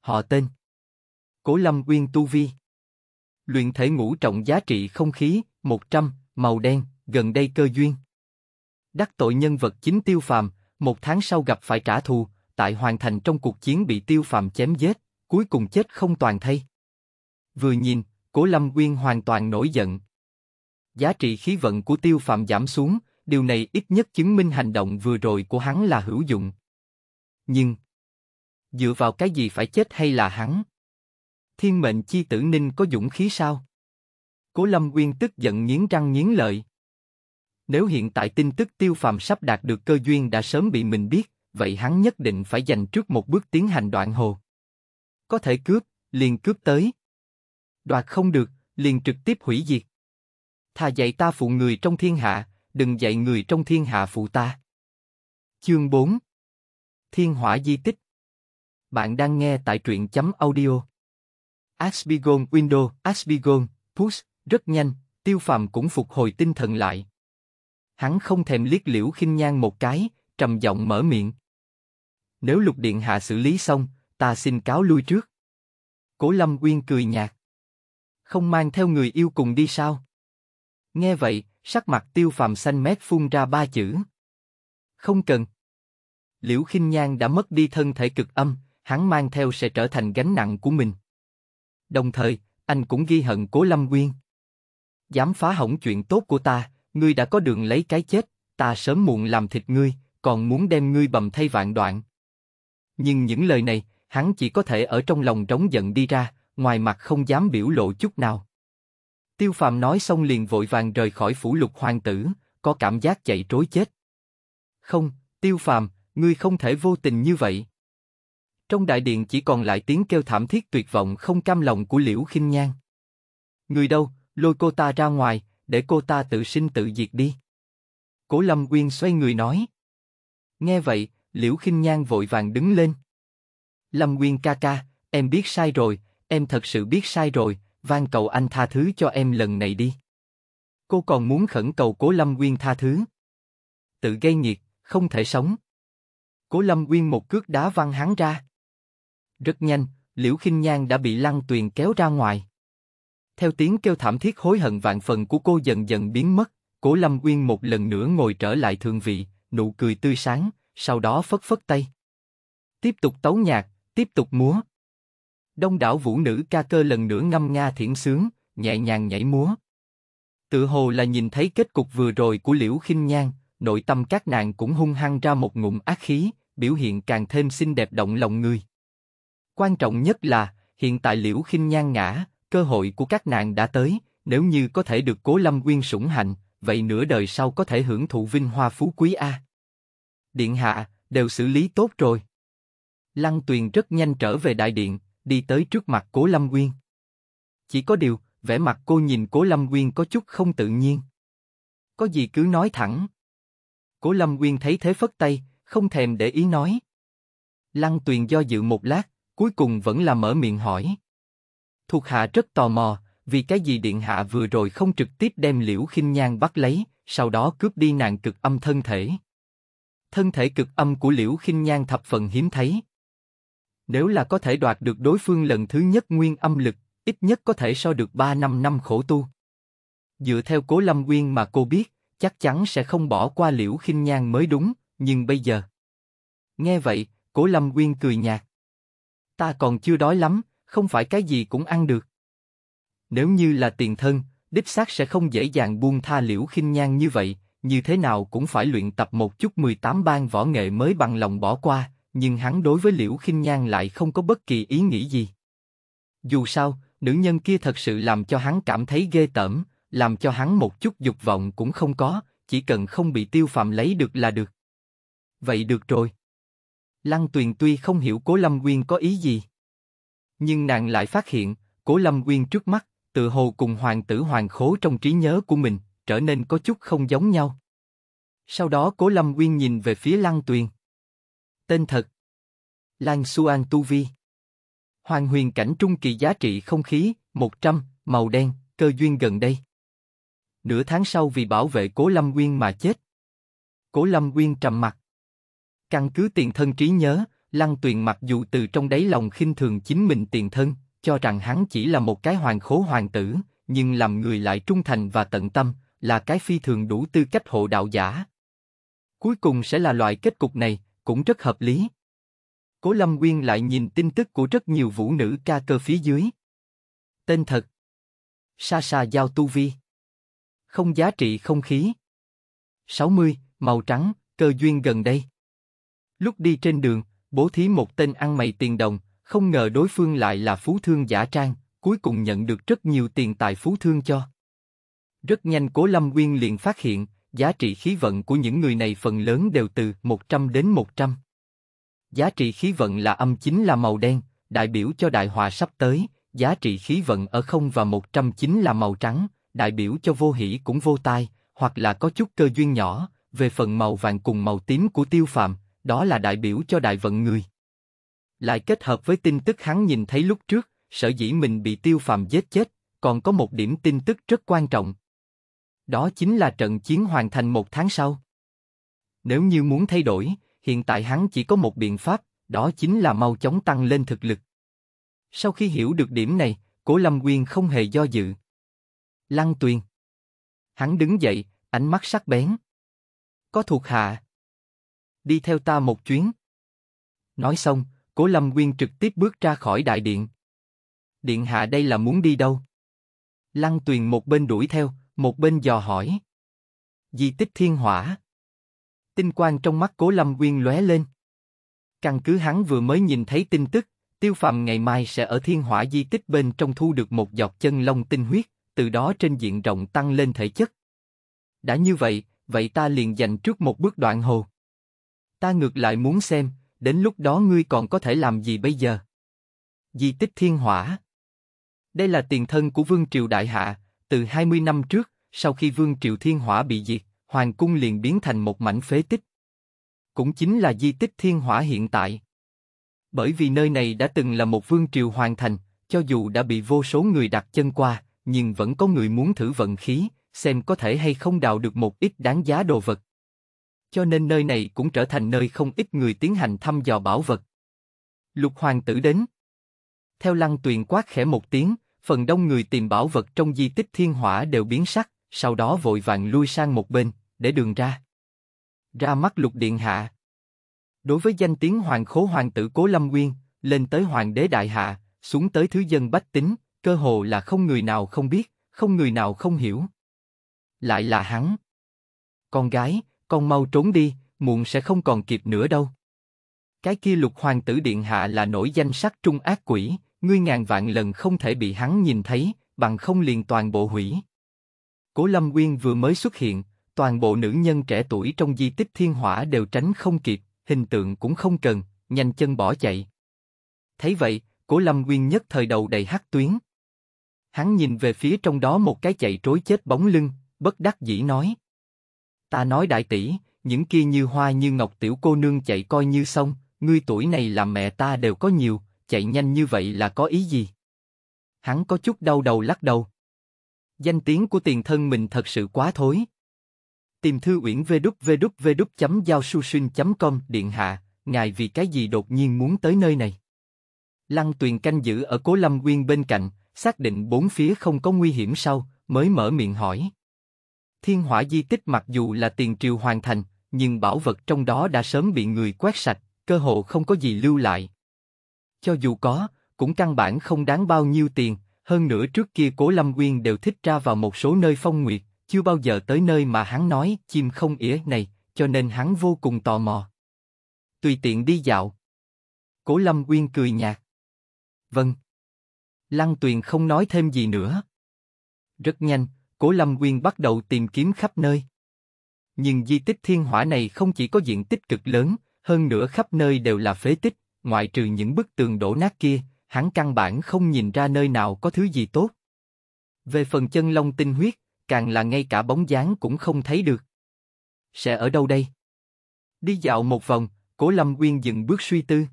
Họ tên Cố Lâm Nguyên Tu Vi Luyện thể ngũ trọng giá trị không khí, 100, màu đen, gần đây cơ duyên. Đắc tội nhân vật chính tiêu phàm, một tháng sau gặp phải trả thù, tại hoàn thành trong cuộc chiến bị tiêu phàm chém giết, cuối cùng chết không toàn thây. Vừa nhìn, Cố Lâm Nguyên hoàn toàn nổi giận. Giá trị khí vận của tiêu phàm giảm xuống, điều này ít nhất chứng minh hành động vừa rồi của hắn là hữu dụng. Nhưng, dựa vào cái gì phải chết hay là hắn? thiên mệnh chi tử ninh có dũng khí sao? Cố Lâm Nguyên tức giận nghiến răng nghiến lợi. Nếu hiện tại tin tức tiêu phàm sắp đạt được cơ duyên đã sớm bị mình biết, vậy hắn nhất định phải dành trước một bước tiến hành đoạn hồ. Có thể cướp, liền cướp tới. Đoạt không được, liền trực tiếp hủy diệt. Thà dạy ta phụ người trong thiên hạ, đừng dạy người trong thiên hạ phụ ta. Chương 4 Thiên hỏa di tích Bạn đang nghe tại truyện chấm audio Asbigon Window, Asbigon, Push, rất nhanh, tiêu phàm cũng phục hồi tinh thần lại. Hắn không thèm liếc liễu khinh nhan một cái, trầm giọng mở miệng. Nếu lục điện hạ xử lý xong, ta xin cáo lui trước. Cố Lâm Uyên cười nhạt. Không mang theo người yêu cùng đi sao? Nghe vậy, sắc mặt tiêu phàm xanh mét phun ra ba chữ. Không cần. Liễu khinh nhan đã mất đi thân thể cực âm, hắn mang theo sẽ trở thành gánh nặng của mình. Đồng thời, anh cũng ghi hận Cố Lâm Nguyên. Dám phá hỏng chuyện tốt của ta, ngươi đã có đường lấy cái chết, ta sớm muộn làm thịt ngươi, còn muốn đem ngươi bầm thay vạn đoạn. Nhưng những lời này, hắn chỉ có thể ở trong lòng trống giận đi ra, ngoài mặt không dám biểu lộ chút nào. Tiêu Phàm nói xong liền vội vàng rời khỏi phủ lục hoàng tử, có cảm giác chạy trối chết. Không, Tiêu Phàm, ngươi không thể vô tình như vậy. Trong đại điện chỉ còn lại tiếng kêu thảm thiết tuyệt vọng không cam lòng của Liễu Khinh Nhan. Người đâu, lôi cô ta ra ngoài, để cô ta tự sinh tự diệt đi. Cố Lâm Uyên xoay người nói. Nghe vậy, Liễu Khinh Nhan vội vàng đứng lên. Lâm Uyên ca ca, em biết sai rồi, em thật sự biết sai rồi, van cầu anh tha thứ cho em lần này đi. Cô còn muốn khẩn cầu Cố Lâm Uyên tha thứ. Tự gây nhiệt không thể sống. Cố Lâm Uyên một cước đá văng hắn ra. Rất nhanh, Liễu Khinh Nhan đã bị Lăng Tuyền kéo ra ngoài. Theo tiếng kêu thảm thiết hối hận vạn phần của cô dần dần biến mất, Cố Lâm Uyên một lần nữa ngồi trở lại thường vị, nụ cười tươi sáng, sau đó phất phất tay. Tiếp tục tấu nhạc, tiếp tục múa. Đông đảo vũ nữ ca cơ lần nữa ngâm nga thiển sướng, nhẹ nhàng nhảy múa. Tự hồ là nhìn thấy kết cục vừa rồi của Liễu Khinh Nhan, nội tâm các nàng cũng hung hăng ra một ngụm ác khí, biểu hiện càng thêm xinh đẹp động lòng người. Quan trọng nhất là, hiện tại Liễu khinh Nhan ngã, cơ hội của các nàng đã tới, nếu như có thể được Cố Lâm Nguyên sủng hạnh, vậy nửa đời sau có thể hưởng thụ vinh hoa phú quý a. Điện hạ, đều xử lý tốt rồi. Lăng Tuyền rất nhanh trở về đại điện, đi tới trước mặt Cố Lâm Nguyên. Chỉ có điều, vẻ mặt cô nhìn Cố Lâm Nguyên có chút không tự nhiên. Có gì cứ nói thẳng. Cố Lâm Nguyên thấy thế phất tay, không thèm để ý nói. Lăng Tuyền do dự một lát, cuối cùng vẫn là mở miệng hỏi. Thuộc hạ rất tò mò, vì cái gì điện hạ vừa rồi không trực tiếp đem liễu khinh nhan bắt lấy, sau đó cướp đi nàng cực âm thân thể. Thân thể cực âm của liễu khinh nhan thập phần hiếm thấy. Nếu là có thể đoạt được đối phương lần thứ nhất nguyên âm lực, ít nhất có thể so được 3 năm năm khổ tu. Dựa theo cố lâm nguyên mà cô biết, chắc chắn sẽ không bỏ qua liễu khinh nhan mới đúng, nhưng bây giờ... Nghe vậy, cố lâm nguyên cười nhạt ta còn chưa đói lắm, không phải cái gì cũng ăn được. Nếu như là tiền thân, đích xác sẽ không dễ dàng buông tha liễu khinh nhan như vậy, như thế nào cũng phải luyện tập một chút 18 ban võ nghệ mới bằng lòng bỏ qua, nhưng hắn đối với liễu khinh nhan lại không có bất kỳ ý nghĩ gì. Dù sao, nữ nhân kia thật sự làm cho hắn cảm thấy ghê tởm, làm cho hắn một chút dục vọng cũng không có, chỉ cần không bị tiêu phạm lấy được là được. Vậy được rồi. Lăng Tuyền tuy không hiểu Cố Lâm Nguyên có ý gì, nhưng nàng lại phát hiện Cố Lâm Nguyên trước mắt, tự hồ cùng Hoàng Tử Hoàng Khố trong trí nhớ của mình trở nên có chút không giống nhau. Sau đó Cố Lâm Nguyên nhìn về phía Lăng Tuyền. Tên thật. Lan Suan Tu Vi. Hoàng huyền cảnh trung kỳ giá trị không khí, 100, màu đen, cơ duyên gần đây. Nửa tháng sau vì bảo vệ Cố Lâm Nguyên mà chết. Cố Lâm Nguyên trầm mặt. Căn cứ tiền thân trí nhớ, Lăng Tuyền mặc dù từ trong đáy lòng khinh thường chính mình tiền thân, cho rằng hắn chỉ là một cái hoàng khố hoàng tử, nhưng làm người lại trung thành và tận tâm, là cái phi thường đủ tư cách hộ đạo giả. Cuối cùng sẽ là loại kết cục này, cũng rất hợp lý. Cố Lâm Nguyên lại nhìn tin tức của rất nhiều vũ nữ ca cơ phía dưới. Tên thật. Sa Sa Giao Tu Vi. Không giá trị không khí. 60, màu trắng, cơ duyên gần đây. Lúc đi trên đường, bố thí một tên ăn mày tiền đồng, không ngờ đối phương lại là phú thương giả trang, cuối cùng nhận được rất nhiều tiền tài phú thương cho. Rất nhanh Cố Lâm Nguyên liền phát hiện, giá trị khí vận của những người này phần lớn đều từ 100 đến 100. Giá trị khí vận là âm chính là màu đen, đại biểu cho đại hòa sắp tới, giá trị khí vận ở không và 100 chính là màu trắng, đại biểu cho vô hỷ cũng vô tai, hoặc là có chút cơ duyên nhỏ, về phần màu vàng cùng màu tím của tiêu phạm đó là đại biểu cho đại vận người. Lại kết hợp với tin tức hắn nhìn thấy lúc trước, sở dĩ mình bị tiêu phàm giết chết, còn có một điểm tin tức rất quan trọng. Đó chính là trận chiến hoàn thành một tháng sau. Nếu như muốn thay đổi, hiện tại hắn chỉ có một biện pháp, đó chính là mau chóng tăng lên thực lực. Sau khi hiểu được điểm này, Cố Lâm Quyên không hề do dự. Lăng Tuyền. Hắn đứng dậy, ánh mắt sắc bén. Có thuộc hạ đi theo ta một chuyến. Nói xong, Cố Lâm Nguyên trực tiếp bước ra khỏi đại điện. Điện hạ đây là muốn đi đâu? Lăng Tuyền một bên đuổi theo, một bên dò hỏi. Di tích thiên hỏa. Tinh quang trong mắt Cố Lâm Nguyên lóe lên. Căn cứ hắn vừa mới nhìn thấy tin tức, Tiêu Phàm ngày mai sẽ ở thiên hỏa di tích bên trong thu được một giọt chân long tinh huyết, từ đó trên diện rộng tăng lên thể chất. Đã như vậy, vậy ta liền dành trước một bước đoạn hồ. Ta ngược lại muốn xem, đến lúc đó ngươi còn có thể làm gì bây giờ? Di tích thiên hỏa Đây là tiền thân của Vương Triều Đại Hạ, từ 20 năm trước, sau khi Vương Triều Thiên Hỏa bị diệt, Hoàng Cung liền biến thành một mảnh phế tích. Cũng chính là di tích thiên hỏa hiện tại. Bởi vì nơi này đã từng là một Vương Triều hoàn thành, cho dù đã bị vô số người đặt chân qua, nhưng vẫn có người muốn thử vận khí, xem có thể hay không đào được một ít đáng giá đồ vật cho nên nơi này cũng trở thành nơi không ít người tiến hành thăm dò bảo vật. Lục hoàng tử đến. Theo lăng tuyền quát khẽ một tiếng, phần đông người tìm bảo vật trong di tích thiên hỏa đều biến sắc, sau đó vội vàng lui sang một bên, để đường ra. Ra mắt lục điện hạ. Đối với danh tiếng hoàng khố hoàng tử Cố Lâm Nguyên, lên tới hoàng đế đại hạ, xuống tới thứ dân bách tính, cơ hồ là không người nào không biết, không người nào không hiểu. Lại là hắn. Con gái, con mau trốn đi, muộn sẽ không còn kịp nữa đâu. Cái kia lục hoàng tử điện hạ là nổi danh sắc trung ác quỷ, ngươi ngàn vạn lần không thể bị hắn nhìn thấy, bằng không liền toàn bộ hủy. Cố Lâm Nguyên vừa mới xuất hiện, toàn bộ nữ nhân trẻ tuổi trong di tích thiên hỏa đều tránh không kịp, hình tượng cũng không cần, nhanh chân bỏ chạy. Thấy vậy, Cố Lâm Nguyên nhất thời đầu đầy hắc tuyến. Hắn nhìn về phía trong đó một cái chạy trối chết bóng lưng, bất đắc dĩ nói, Ta nói đại tỷ, những kia như hoa như ngọc tiểu cô nương chạy coi như xong, ngươi tuổi này làm mẹ ta đều có nhiều, chạy nhanh như vậy là có ý gì? Hắn có chút đau đầu lắc đầu. Danh tiếng của tiền thân mình thật sự quá thối. Tìm thư uyển vê đúc vê đúc vê đúc chấm giao su xuyên chấm com điện hạ, ngài vì cái gì đột nhiên muốn tới nơi này? Lăng tuyền canh giữ ở cố lâm nguyên bên cạnh, xác định bốn phía không có nguy hiểm sau, mới mở miệng hỏi. Thiên hỏa di tích mặc dù là tiền triều hoàn thành, nhưng bảo vật trong đó đã sớm bị người quét sạch, cơ hồ không có gì lưu lại. Cho dù có, cũng căn bản không đáng bao nhiêu tiền, hơn nữa trước kia Cố Lâm Nguyên đều thích ra vào một số nơi phong nguyệt, chưa bao giờ tới nơi mà hắn nói chim không ỉa này, cho nên hắn vô cùng tò mò. Tùy tiện đi dạo. Cố Lâm Nguyên cười nhạt. Vâng. Lăng Tuyền không nói thêm gì nữa. Rất nhanh, Cố Lâm Quyên bắt đầu tìm kiếm khắp nơi. Nhưng di tích thiên hỏa này không chỉ có diện tích cực lớn, hơn nữa khắp nơi đều là phế tích, ngoại trừ những bức tường đổ nát kia, hắn căn bản không nhìn ra nơi nào có thứ gì tốt. Về phần chân long tinh huyết, càng là ngay cả bóng dáng cũng không thấy được. Sẽ ở đâu đây? Đi dạo một vòng, Cố Lâm Quyên dừng bước suy tư.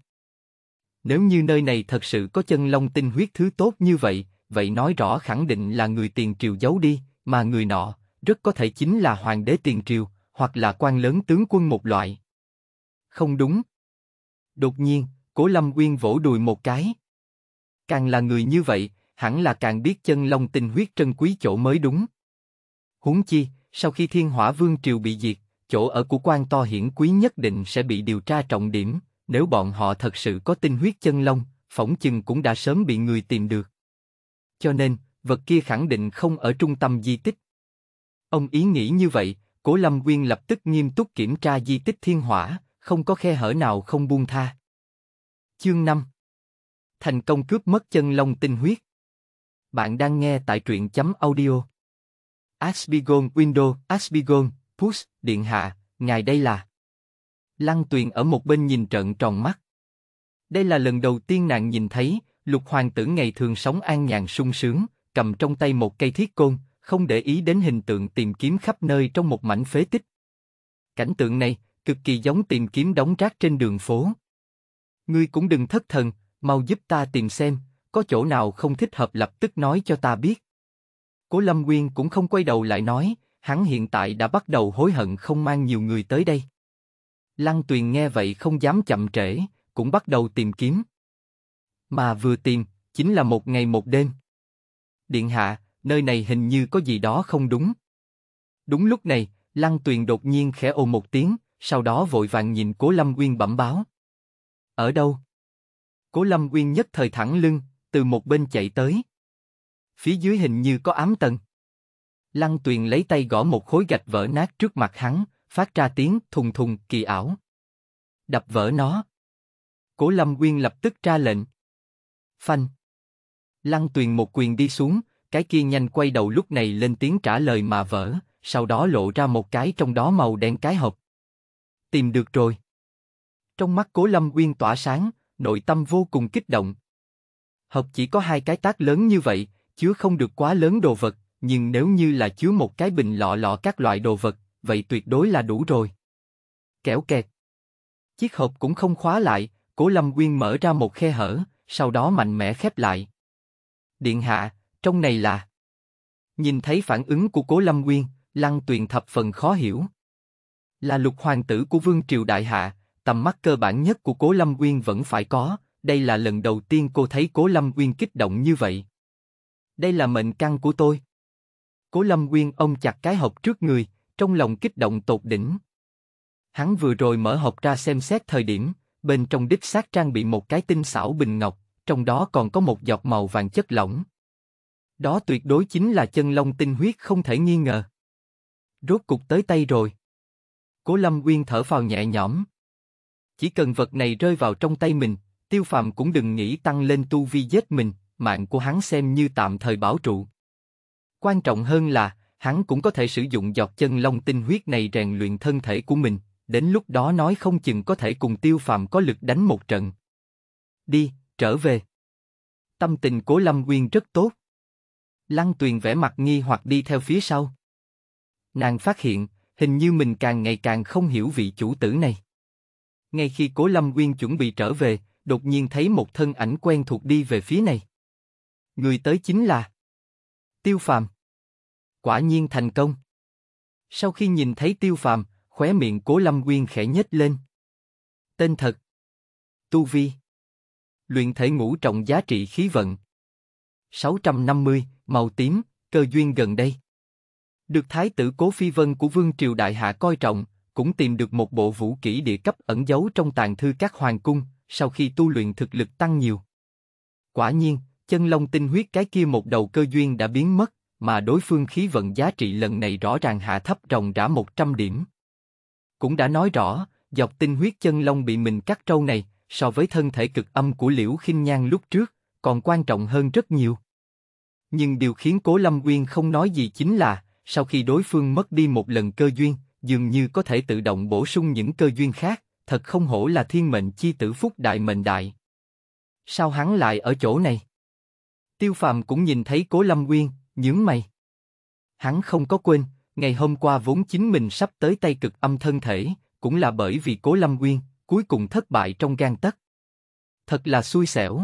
Nếu như nơi này thật sự có chân long tinh huyết thứ tốt như vậy, vậy nói rõ khẳng định là người tiền triều giấu đi, mà người nọ rất có thể chính là hoàng đế tiền triều hoặc là quan lớn tướng quân một loại. Không đúng. Đột nhiên, Cố Lâm Uyên vỗ đùi một cái. Càng là người như vậy, hẳn là càng biết chân long tinh huyết trân quý chỗ mới đúng. Huống chi, sau khi Thiên Hỏa Vương triều bị diệt, chỗ ở của quan to hiển quý nhất định sẽ bị điều tra trọng điểm. Nếu bọn họ thật sự có tinh huyết chân long, phỏng chừng cũng đã sớm bị người tìm được. Cho nên, vật kia khẳng định không ở trung tâm di tích. Ông ý nghĩ như vậy, Cố Lâm nguyên lập tức nghiêm túc kiểm tra di tích thiên hỏa, không có khe hở nào không buông tha. Chương 5 Thành công cướp mất chân lông tinh huyết. Bạn đang nghe tại truyện chấm audio. Asbigon Window, Asbigon, Push, Điện Hạ, ngài đây là. Lăng Tuyền ở một bên nhìn trận tròn mắt. Đây là lần đầu tiên nàng nhìn thấy, lục hoàng tử ngày thường sống an nhàn sung sướng, cầm trong tay một cây thiết côn, không để ý đến hình tượng tìm kiếm khắp nơi trong một mảnh phế tích. Cảnh tượng này cực kỳ giống tìm kiếm đóng rác trên đường phố. Ngươi cũng đừng thất thần, mau giúp ta tìm xem, có chỗ nào không thích hợp lập tức nói cho ta biết. Cố Lâm Nguyên cũng không quay đầu lại nói, hắn hiện tại đã bắt đầu hối hận không mang nhiều người tới đây. Lăng Tuyền nghe vậy không dám chậm trễ, cũng bắt đầu tìm kiếm. Mà vừa tìm, chính là một ngày một đêm điện hạ, nơi này hình như có gì đó không đúng. Đúng lúc này, Lăng Tuyền đột nhiên khẽ ồ một tiếng, sau đó vội vàng nhìn Cố Lâm Uyên bẩm báo. Ở đâu? Cố Lâm Uyên nhất thời thẳng lưng, từ một bên chạy tới. Phía dưới hình như có ám tầng. Lăng Tuyền lấy tay gõ một khối gạch vỡ nát trước mặt hắn, phát ra tiếng thùng thùng kỳ ảo. Đập vỡ nó. Cố Lâm Uyên lập tức ra lệnh. Phanh. Lăng Tuyền một quyền đi xuống, cái kia nhanh quay đầu lúc này lên tiếng trả lời mà vỡ, sau đó lộ ra một cái trong đó màu đen cái hộp. Tìm được rồi. Trong mắt Cố Lâm Uyên tỏa sáng, nội tâm vô cùng kích động. Hộp chỉ có hai cái tác lớn như vậy, chứa không được quá lớn đồ vật, nhưng nếu như là chứa một cái bình lọ lọ các loại đồ vật, vậy tuyệt đối là đủ rồi. Kẻo kẹt. Chiếc hộp cũng không khóa lại, Cố Lâm Uyên mở ra một khe hở, sau đó mạnh mẽ khép lại điện hạ, trong này là... Nhìn thấy phản ứng của cố Lâm Nguyên, Lăng Tuyền thập phần khó hiểu. Là lục hoàng tử của vương triều đại hạ, tầm mắt cơ bản nhất của cố Lâm Nguyên vẫn phải có, đây là lần đầu tiên cô thấy cố Lâm Nguyên kích động như vậy. Đây là mệnh căn của tôi. Cố Lâm Nguyên ôm chặt cái hộp trước người, trong lòng kích động tột đỉnh. Hắn vừa rồi mở hộp ra xem xét thời điểm, bên trong đích xác trang bị một cái tinh xảo bình ngọc, trong đó còn có một giọt màu vàng chất lỏng. Đó tuyệt đối chính là chân long tinh huyết không thể nghi ngờ. Rốt cục tới tay rồi. Cố Lâm Uyên thở phào nhẹ nhõm. Chỉ cần vật này rơi vào trong tay mình, Tiêu Phàm cũng đừng nghĩ tăng lên tu vi giết mình, mạng của hắn xem như tạm thời bảo trụ. Quan trọng hơn là, hắn cũng có thể sử dụng giọt chân long tinh huyết này rèn luyện thân thể của mình, đến lúc đó nói không chừng có thể cùng Tiêu Phàm có lực đánh một trận. Đi, trở về. Tâm tình cố Lâm nguyên rất tốt. Lăng Tuyền vẽ mặt nghi hoặc đi theo phía sau. Nàng phát hiện, hình như mình càng ngày càng không hiểu vị chủ tử này. Ngay khi Cố Lâm nguyên chuẩn bị trở về, đột nhiên thấy một thân ảnh quen thuộc đi về phía này. Người tới chính là Tiêu Phàm. Quả nhiên thành công. Sau khi nhìn thấy Tiêu Phàm, khóe miệng Cố Lâm nguyên khẽ nhếch lên. Tên thật. Tu Vi luyện thể ngũ trọng giá trị khí vận. 650, màu tím, cơ duyên gần đây. Được thái tử Cố Phi Vân của Vương Triều Đại Hạ coi trọng, cũng tìm được một bộ vũ kỹ địa cấp ẩn giấu trong tàn thư các hoàng cung, sau khi tu luyện thực lực tăng nhiều. Quả nhiên, chân long tinh huyết cái kia một đầu cơ duyên đã biến mất, mà đối phương khí vận giá trị lần này rõ ràng hạ thấp ròng rã 100 điểm. Cũng đã nói rõ, dọc tinh huyết chân long bị mình cắt trâu này, so với thân thể cực âm của Liễu Khinh Nhan lúc trước, còn quan trọng hơn rất nhiều. Nhưng điều khiến Cố Lâm Uyên không nói gì chính là, sau khi đối phương mất đi một lần cơ duyên, dường như có thể tự động bổ sung những cơ duyên khác, thật không hổ là thiên mệnh chi tử phúc đại mệnh đại. Sao hắn lại ở chỗ này? Tiêu Phàm cũng nhìn thấy Cố Lâm Uyên, nhướng mày. Hắn không có quên, ngày hôm qua vốn chính mình sắp tới tay cực âm thân thể, cũng là bởi vì Cố Lâm Uyên, cuối cùng thất bại trong gan tất Thật là xui xẻo.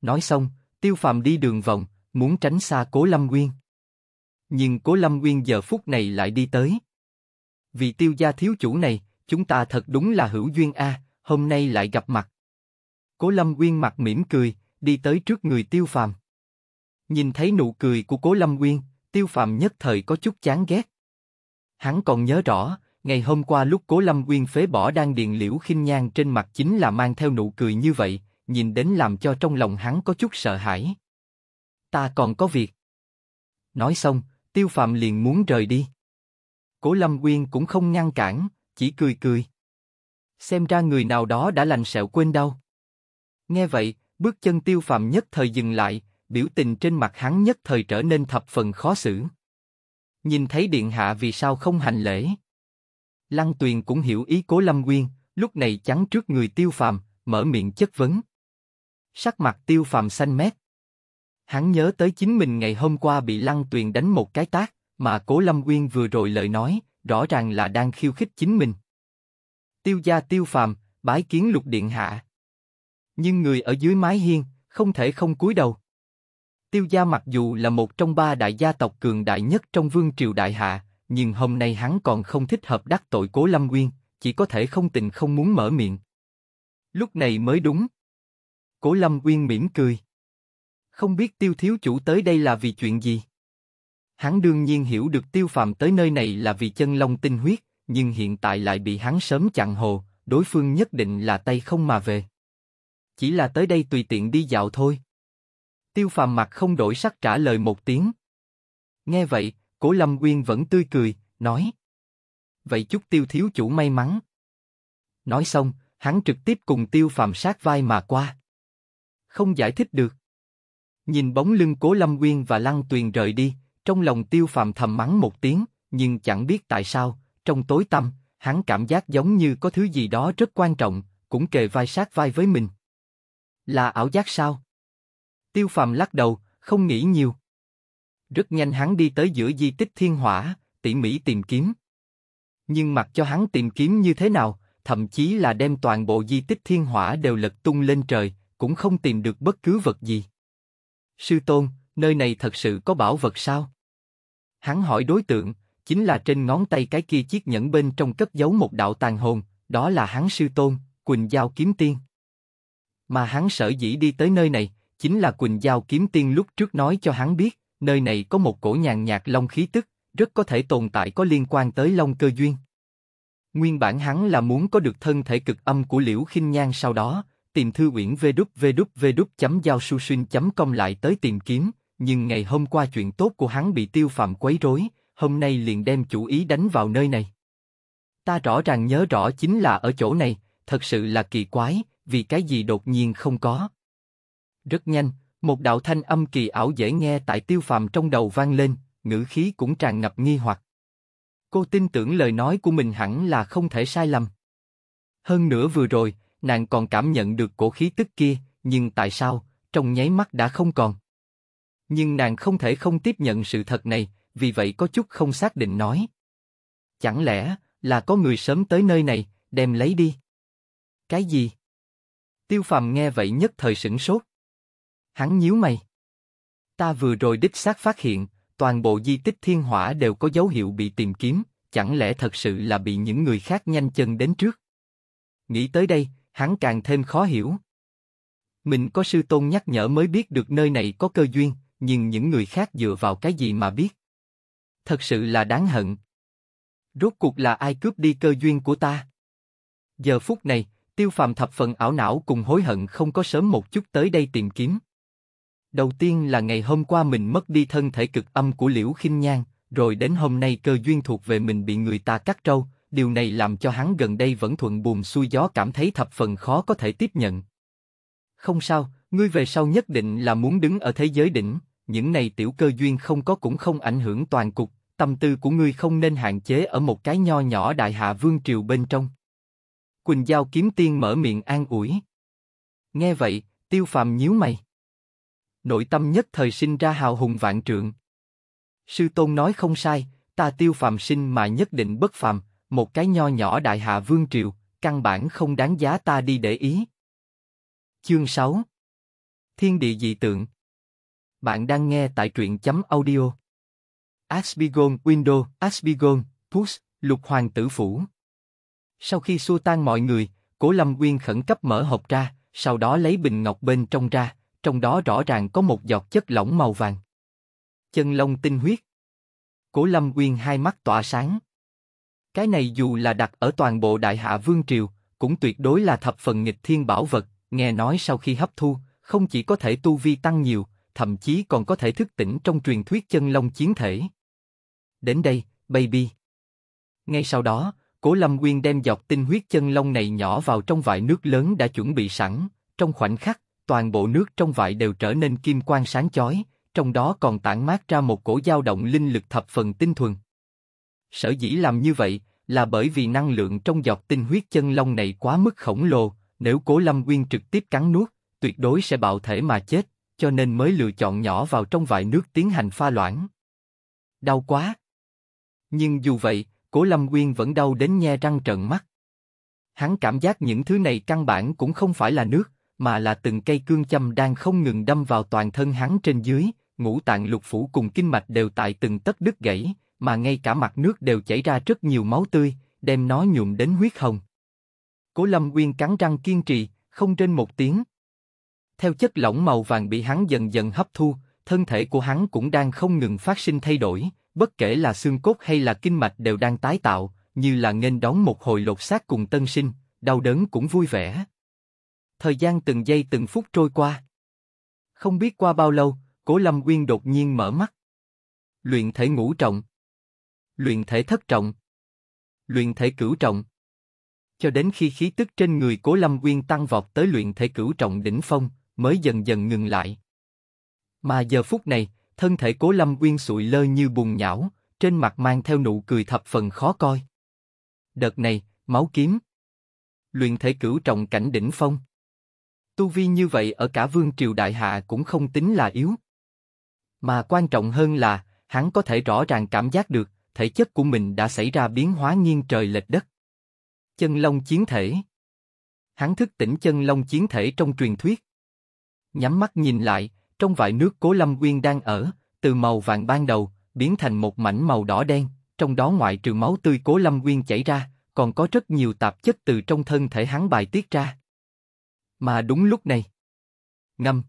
Nói xong, Tiêu Phàm đi đường vòng, muốn tránh xa Cố Lâm Nguyên. Nhưng Cố Lâm Nguyên giờ phút này lại đi tới. Vì Tiêu gia thiếu chủ này, chúng ta thật đúng là hữu duyên a, hôm nay lại gặp mặt. Cố Lâm Nguyên mặt mỉm cười, đi tới trước người Tiêu Phàm. Nhìn thấy nụ cười của Cố Lâm Nguyên, Tiêu Phàm nhất thời có chút chán ghét. Hắn còn nhớ rõ, ngày hôm qua lúc Cố Lâm Uyên phế bỏ đang điền liễu khinh nhan trên mặt chính là mang theo nụ cười như vậy, nhìn đến làm cho trong lòng hắn có chút sợ hãi. Ta còn có việc. Nói xong, Tiêu Phạm liền muốn rời đi. Cố Lâm Uyên cũng không ngăn cản, chỉ cười cười. Xem ra người nào đó đã lành sẹo quên đau. Nghe vậy, bước chân Tiêu Phạm nhất thời dừng lại, biểu tình trên mặt hắn nhất thời trở nên thập phần khó xử. Nhìn thấy điện hạ vì sao không hành lễ? Lăng Tuyền cũng hiểu ý Cố Lâm Nguyên, lúc này chắn trước người Tiêu Phàm, mở miệng chất vấn. Sắc mặt Tiêu Phàm xanh mét. Hắn nhớ tới chính mình ngày hôm qua bị Lăng Tuyền đánh một cái tác, mà Cố Lâm Nguyên vừa rồi lời nói, rõ ràng là đang khiêu khích chính mình. Tiêu gia Tiêu Phàm, bái kiến lục điện hạ. Nhưng người ở dưới mái hiên, không thể không cúi đầu. Tiêu gia mặc dù là một trong ba đại gia tộc cường đại nhất trong vương triều đại hạ, nhưng hôm nay hắn còn không thích hợp đắc tội cố lâm nguyên, chỉ có thể không tình không muốn mở miệng. Lúc này mới đúng. Cố lâm nguyên mỉm cười. Không biết tiêu thiếu chủ tới đây là vì chuyện gì? Hắn đương nhiên hiểu được tiêu phàm tới nơi này là vì chân long tinh huyết, nhưng hiện tại lại bị hắn sớm chặn hồ, đối phương nhất định là tay không mà về. Chỉ là tới đây tùy tiện đi dạo thôi. Tiêu phàm mặt không đổi sắc trả lời một tiếng. Nghe vậy, Cố Lâm Uyên vẫn tươi cười, nói. Vậy chúc tiêu thiếu chủ may mắn. Nói xong, hắn trực tiếp cùng tiêu phàm sát vai mà qua. Không giải thích được. Nhìn bóng lưng Cố Lâm Uyên và Lăng Tuyền rời đi, trong lòng tiêu phàm thầm mắng một tiếng, nhưng chẳng biết tại sao, trong tối tâm, hắn cảm giác giống như có thứ gì đó rất quan trọng, cũng kề vai sát vai với mình. Là ảo giác sao? Tiêu phàm lắc đầu, không nghĩ nhiều. Rất nhanh hắn đi tới giữa di tích thiên hỏa, tỉ mỉ tìm kiếm. Nhưng mặc cho hắn tìm kiếm như thế nào, thậm chí là đem toàn bộ di tích thiên hỏa đều lật tung lên trời, cũng không tìm được bất cứ vật gì. Sư tôn, nơi này thật sự có bảo vật sao? Hắn hỏi đối tượng, chính là trên ngón tay cái kia chiếc nhẫn bên trong cất giấu một đạo tàn hồn, đó là hắn sư tôn, Quỳnh Giao Kiếm Tiên. Mà hắn sở dĩ đi tới nơi này, chính là Quỳnh Giao Kiếm Tiên lúc trước nói cho hắn biết, nơi này có một cổ nhàn nhạt long khí tức, rất có thể tồn tại có liên quan tới long cơ duyên. Nguyên bản hắn là muốn có được thân thể cực âm của Liễu Khinh Nhan sau đó, tìm thư uyển vđvđvđ giao com lại tới tìm kiếm, nhưng ngày hôm qua chuyện tốt của hắn bị tiêu phạm quấy rối, hôm nay liền đem chủ ý đánh vào nơi này. Ta rõ ràng nhớ rõ chính là ở chỗ này, thật sự là kỳ quái, vì cái gì đột nhiên không có. Rất nhanh, một đạo thanh âm kỳ ảo dễ nghe tại tiêu phàm trong đầu vang lên, ngữ khí cũng tràn ngập nghi hoặc. Cô tin tưởng lời nói của mình hẳn là không thể sai lầm. Hơn nữa vừa rồi, nàng còn cảm nhận được cổ khí tức kia, nhưng tại sao, trong nháy mắt đã không còn. Nhưng nàng không thể không tiếp nhận sự thật này, vì vậy có chút không xác định nói. Chẳng lẽ là có người sớm tới nơi này, đem lấy đi? Cái gì? Tiêu Phàm nghe vậy nhất thời sửng sốt. Hắn nhíu mày. Ta vừa rồi đích xác phát hiện, toàn bộ di tích thiên hỏa đều có dấu hiệu bị tìm kiếm, chẳng lẽ thật sự là bị những người khác nhanh chân đến trước? Nghĩ tới đây, hắn càng thêm khó hiểu. Mình có sư tôn nhắc nhở mới biết được nơi này có cơ duyên, nhưng những người khác dựa vào cái gì mà biết? Thật sự là đáng hận. Rốt cuộc là ai cướp đi cơ duyên của ta? Giờ phút này, tiêu phàm thập phần ảo não cùng hối hận không có sớm một chút tới đây tìm kiếm. Đầu tiên là ngày hôm qua mình mất đi thân thể cực âm của Liễu Khinh Nhan, rồi đến hôm nay cơ duyên thuộc về mình bị người ta cắt trâu, điều này làm cho hắn gần đây vẫn thuận buồm xuôi gió cảm thấy thập phần khó có thể tiếp nhận. Không sao, ngươi về sau nhất định là muốn đứng ở thế giới đỉnh, những này tiểu cơ duyên không có cũng không ảnh hưởng toàn cục, tâm tư của ngươi không nên hạn chế ở một cái nho nhỏ đại hạ vương triều bên trong. Quỳnh Giao kiếm tiên mở miệng an ủi. Nghe vậy, tiêu phàm nhíu mày nội tâm nhất thời sinh ra hào hùng vạn trượng. Sư tôn nói không sai, ta tiêu phàm sinh mà nhất định bất phàm, một cái nho nhỏ đại hạ vương triều, căn bản không đáng giá ta đi để ý. Chương 6 Thiên địa dị tượng Bạn đang nghe tại truyện chấm audio. Asbigon Window, Asbigon, Push, Lục Hoàng Tử Phủ. Sau khi xua tan mọi người, Cố Lâm Nguyên khẩn cấp mở hộp ra, sau đó lấy bình ngọc bên trong ra, trong đó rõ ràng có một giọt chất lỏng màu vàng. Chân lông tinh huyết. Cố Lâm Uyên hai mắt tỏa sáng. Cái này dù là đặt ở toàn bộ Đại Hạ Vương Triều, cũng tuyệt đối là thập phần nghịch thiên bảo vật, nghe nói sau khi hấp thu, không chỉ có thể tu vi tăng nhiều, thậm chí còn có thể thức tỉnh trong truyền thuyết chân long chiến thể. Đến đây, baby. Ngay sau đó, Cố Lâm Nguyên đem dọc tinh huyết chân long này nhỏ vào trong vại nước lớn đã chuẩn bị sẵn, trong khoảnh khắc, toàn bộ nước trong vại đều trở nên kim quang sáng chói, trong đó còn tản mát ra một cổ dao động linh lực thập phần tinh thuần. Sở dĩ làm như vậy là bởi vì năng lượng trong giọt tinh huyết chân long này quá mức khổng lồ, nếu Cố Lâm Nguyên trực tiếp cắn nuốt, tuyệt đối sẽ bạo thể mà chết, cho nên mới lựa chọn nhỏ vào trong vại nước tiến hành pha loãng. Đau quá. Nhưng dù vậy, Cố Lâm Nguyên vẫn đau đến nhe răng trợn mắt. Hắn cảm giác những thứ này căn bản cũng không phải là nước, mà là từng cây cương châm đang không ngừng đâm vào toàn thân hắn trên dưới, ngũ tạng lục phủ cùng kinh mạch đều tại từng tấc đứt gãy, mà ngay cả mặt nước đều chảy ra rất nhiều máu tươi, đem nó nhuộm đến huyết hồng. Cố Lâm Uyên cắn răng kiên trì, không trên một tiếng. Theo chất lỏng màu vàng bị hắn dần dần hấp thu, thân thể của hắn cũng đang không ngừng phát sinh thay đổi, bất kể là xương cốt hay là kinh mạch đều đang tái tạo, như là nghênh đón một hồi lột xác cùng tân sinh, đau đớn cũng vui vẻ thời gian từng giây từng phút trôi qua. Không biết qua bao lâu, Cố Lâm nguyên đột nhiên mở mắt. Luyện thể ngũ trọng. Luyện thể thất trọng. Luyện thể cửu trọng. Cho đến khi khí tức trên người Cố Lâm nguyên tăng vọt tới luyện thể cửu trọng đỉnh phong, mới dần dần ngừng lại. Mà giờ phút này, thân thể Cố Lâm nguyên sụi lơ như bùn nhão, trên mặt mang theo nụ cười thập phần khó coi. Đợt này, máu kiếm. Luyện thể cửu trọng cảnh đỉnh phong. Tu vi như vậy ở cả vương triều đại hạ cũng không tính là yếu. Mà quan trọng hơn là, hắn có thể rõ ràng cảm giác được, thể chất của mình đã xảy ra biến hóa nghiêng trời lệch đất. Chân long chiến thể Hắn thức tỉnh chân long chiến thể trong truyền thuyết. Nhắm mắt nhìn lại, trong vại nước cố lâm nguyên đang ở, từ màu vàng ban đầu, biến thành một mảnh màu đỏ đen, trong đó ngoại trừ máu tươi cố lâm nguyên chảy ra, còn có rất nhiều tạp chất từ trong thân thể hắn bài tiết ra. Mà đúng lúc này. Năm.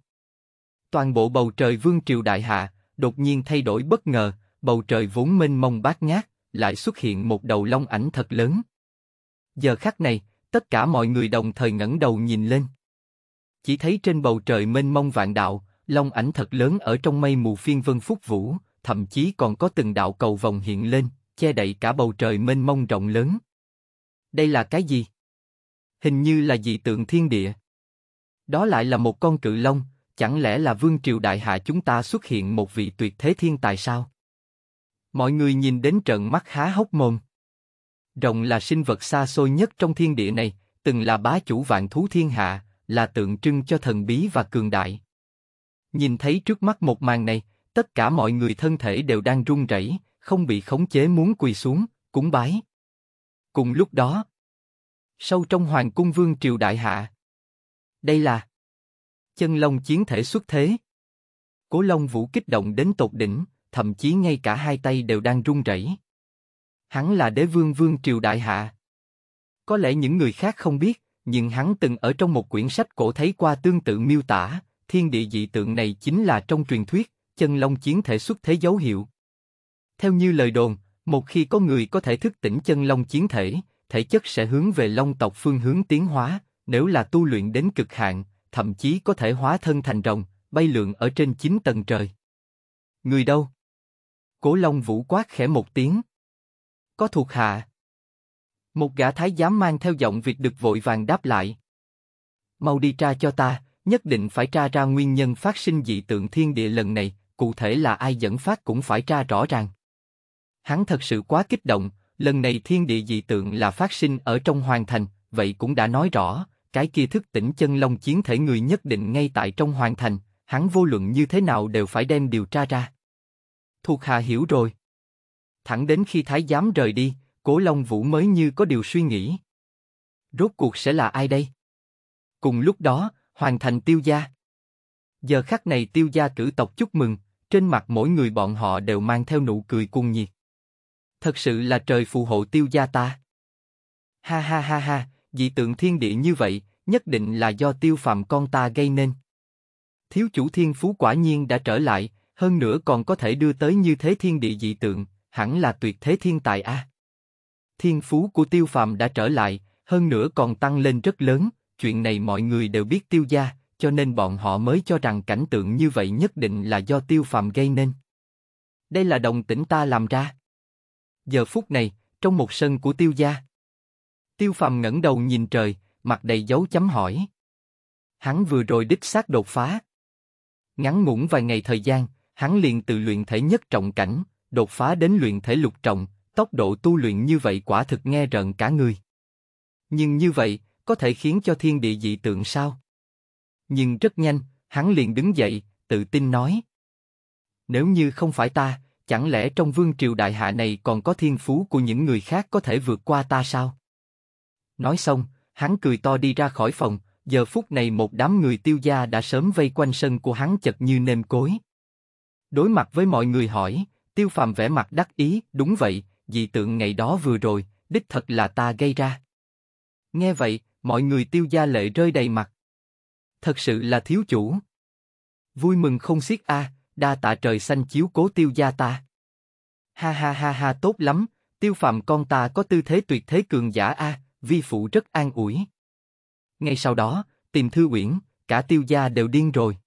Toàn bộ bầu trời vương triều đại hạ, đột nhiên thay đổi bất ngờ, bầu trời vốn mênh mông bát ngát, lại xuất hiện một đầu long ảnh thật lớn. Giờ khắc này, tất cả mọi người đồng thời ngẩng đầu nhìn lên. Chỉ thấy trên bầu trời mênh mông vạn đạo, long ảnh thật lớn ở trong mây mù phiên vân phúc vũ, thậm chí còn có từng đạo cầu vòng hiện lên, che đậy cả bầu trời mênh mông rộng lớn. Đây là cái gì? Hình như là dị tượng thiên địa. Đó lại là một con cự long, chẳng lẽ là vương triều đại hạ chúng ta xuất hiện một vị tuyệt thế thiên tài sao? Mọi người nhìn đến trận mắt há hốc mồm. Rồng là sinh vật xa xôi nhất trong thiên địa này, từng là bá chủ vạn thú thiên hạ, là tượng trưng cho thần bí và cường đại. Nhìn thấy trước mắt một màn này, tất cả mọi người thân thể đều đang run rẩy, không bị khống chế muốn quỳ xuống, cúng bái. Cùng lúc đó, sâu trong hoàng cung vương triều đại hạ, đây là chân long chiến thể xuất thế. Cố Long Vũ kích động đến tột đỉnh, thậm chí ngay cả hai tay đều đang run rẩy. Hắn là đế vương vương triều đại hạ. Có lẽ những người khác không biết, nhưng hắn từng ở trong một quyển sách cổ thấy qua tương tự miêu tả, thiên địa dị tượng này chính là trong truyền thuyết, chân long chiến thể xuất thế dấu hiệu. Theo như lời đồn, một khi có người có thể thức tỉnh chân long chiến thể, thể chất sẽ hướng về long tộc phương hướng tiến hóa, nếu là tu luyện đến cực hạn, thậm chí có thể hóa thân thành rồng, bay lượn ở trên chín tầng trời. Người đâu? Cổ Long Vũ quát khẽ một tiếng. Có thuộc hạ. Một gã thái giám mang theo giọng việc được vội vàng đáp lại. Mau đi tra cho ta, nhất định phải tra ra nguyên nhân phát sinh dị tượng thiên địa lần này, cụ thể là ai dẫn phát cũng phải tra rõ ràng. Hắn thật sự quá kích động, lần này thiên địa dị tượng là phát sinh ở trong hoàng thành, vậy cũng đã nói rõ, cái kia thức tỉnh chân long chiến thể người nhất định ngay tại trong hoàng thành, hắn vô luận như thế nào đều phải đem điều tra ra. Thuộc hạ hiểu rồi. Thẳng đến khi thái giám rời đi, Cố Long Vũ mới như có điều suy nghĩ. Rốt cuộc sẽ là ai đây? Cùng lúc đó, hoàng thành tiêu gia. Giờ khắc này tiêu gia cử tộc chúc mừng, trên mặt mỗi người bọn họ đều mang theo nụ cười cuồng nhiệt. Thật sự là trời phù hộ tiêu gia ta. Ha ha ha ha, dị tượng thiên địa như vậy, nhất định là do tiêu phàm con ta gây nên. Thiếu chủ thiên phú quả nhiên đã trở lại, hơn nữa còn có thể đưa tới như thế thiên địa dị tượng, hẳn là tuyệt thế thiên tài a. Thiên phú của tiêu phàm đã trở lại, hơn nữa còn tăng lên rất lớn, chuyện này mọi người đều biết tiêu gia, cho nên bọn họ mới cho rằng cảnh tượng như vậy nhất định là do tiêu phàm gây nên. Đây là đồng tỉnh ta làm ra. Giờ phút này, trong một sân của tiêu gia, Tiêu Phàm ngẩng đầu nhìn trời, mặt đầy dấu chấm hỏi. Hắn vừa rồi đích xác đột phá. Ngắn ngủn vài ngày thời gian, hắn liền từ luyện thể nhất trọng cảnh, đột phá đến luyện thể lục trọng, tốc độ tu luyện như vậy quả thực nghe rợn cả người. Nhưng như vậy, có thể khiến cho thiên địa dị tượng sao? Nhưng rất nhanh, hắn liền đứng dậy, tự tin nói. Nếu như không phải ta, chẳng lẽ trong vương triều đại hạ này còn có thiên phú của những người khác có thể vượt qua ta sao? Nói xong, hắn cười to đi ra khỏi phòng, giờ phút này một đám người tiêu gia đã sớm vây quanh sân của hắn chật như nêm cối. Đối mặt với mọi người hỏi, tiêu phàm vẻ mặt đắc ý, đúng vậy, dị tượng ngày đó vừa rồi, đích thật là ta gây ra. Nghe vậy, mọi người tiêu gia lệ rơi đầy mặt. Thật sự là thiếu chủ. Vui mừng không xiết a, à, đa tạ trời xanh chiếu cố tiêu gia ta. Ha ha ha ha tốt lắm, tiêu phàm con ta có tư thế tuyệt thế cường giả a, à, vi phụ rất an ủi. Ngay sau đó, tìm thư uyển, cả tiêu gia đều điên rồi.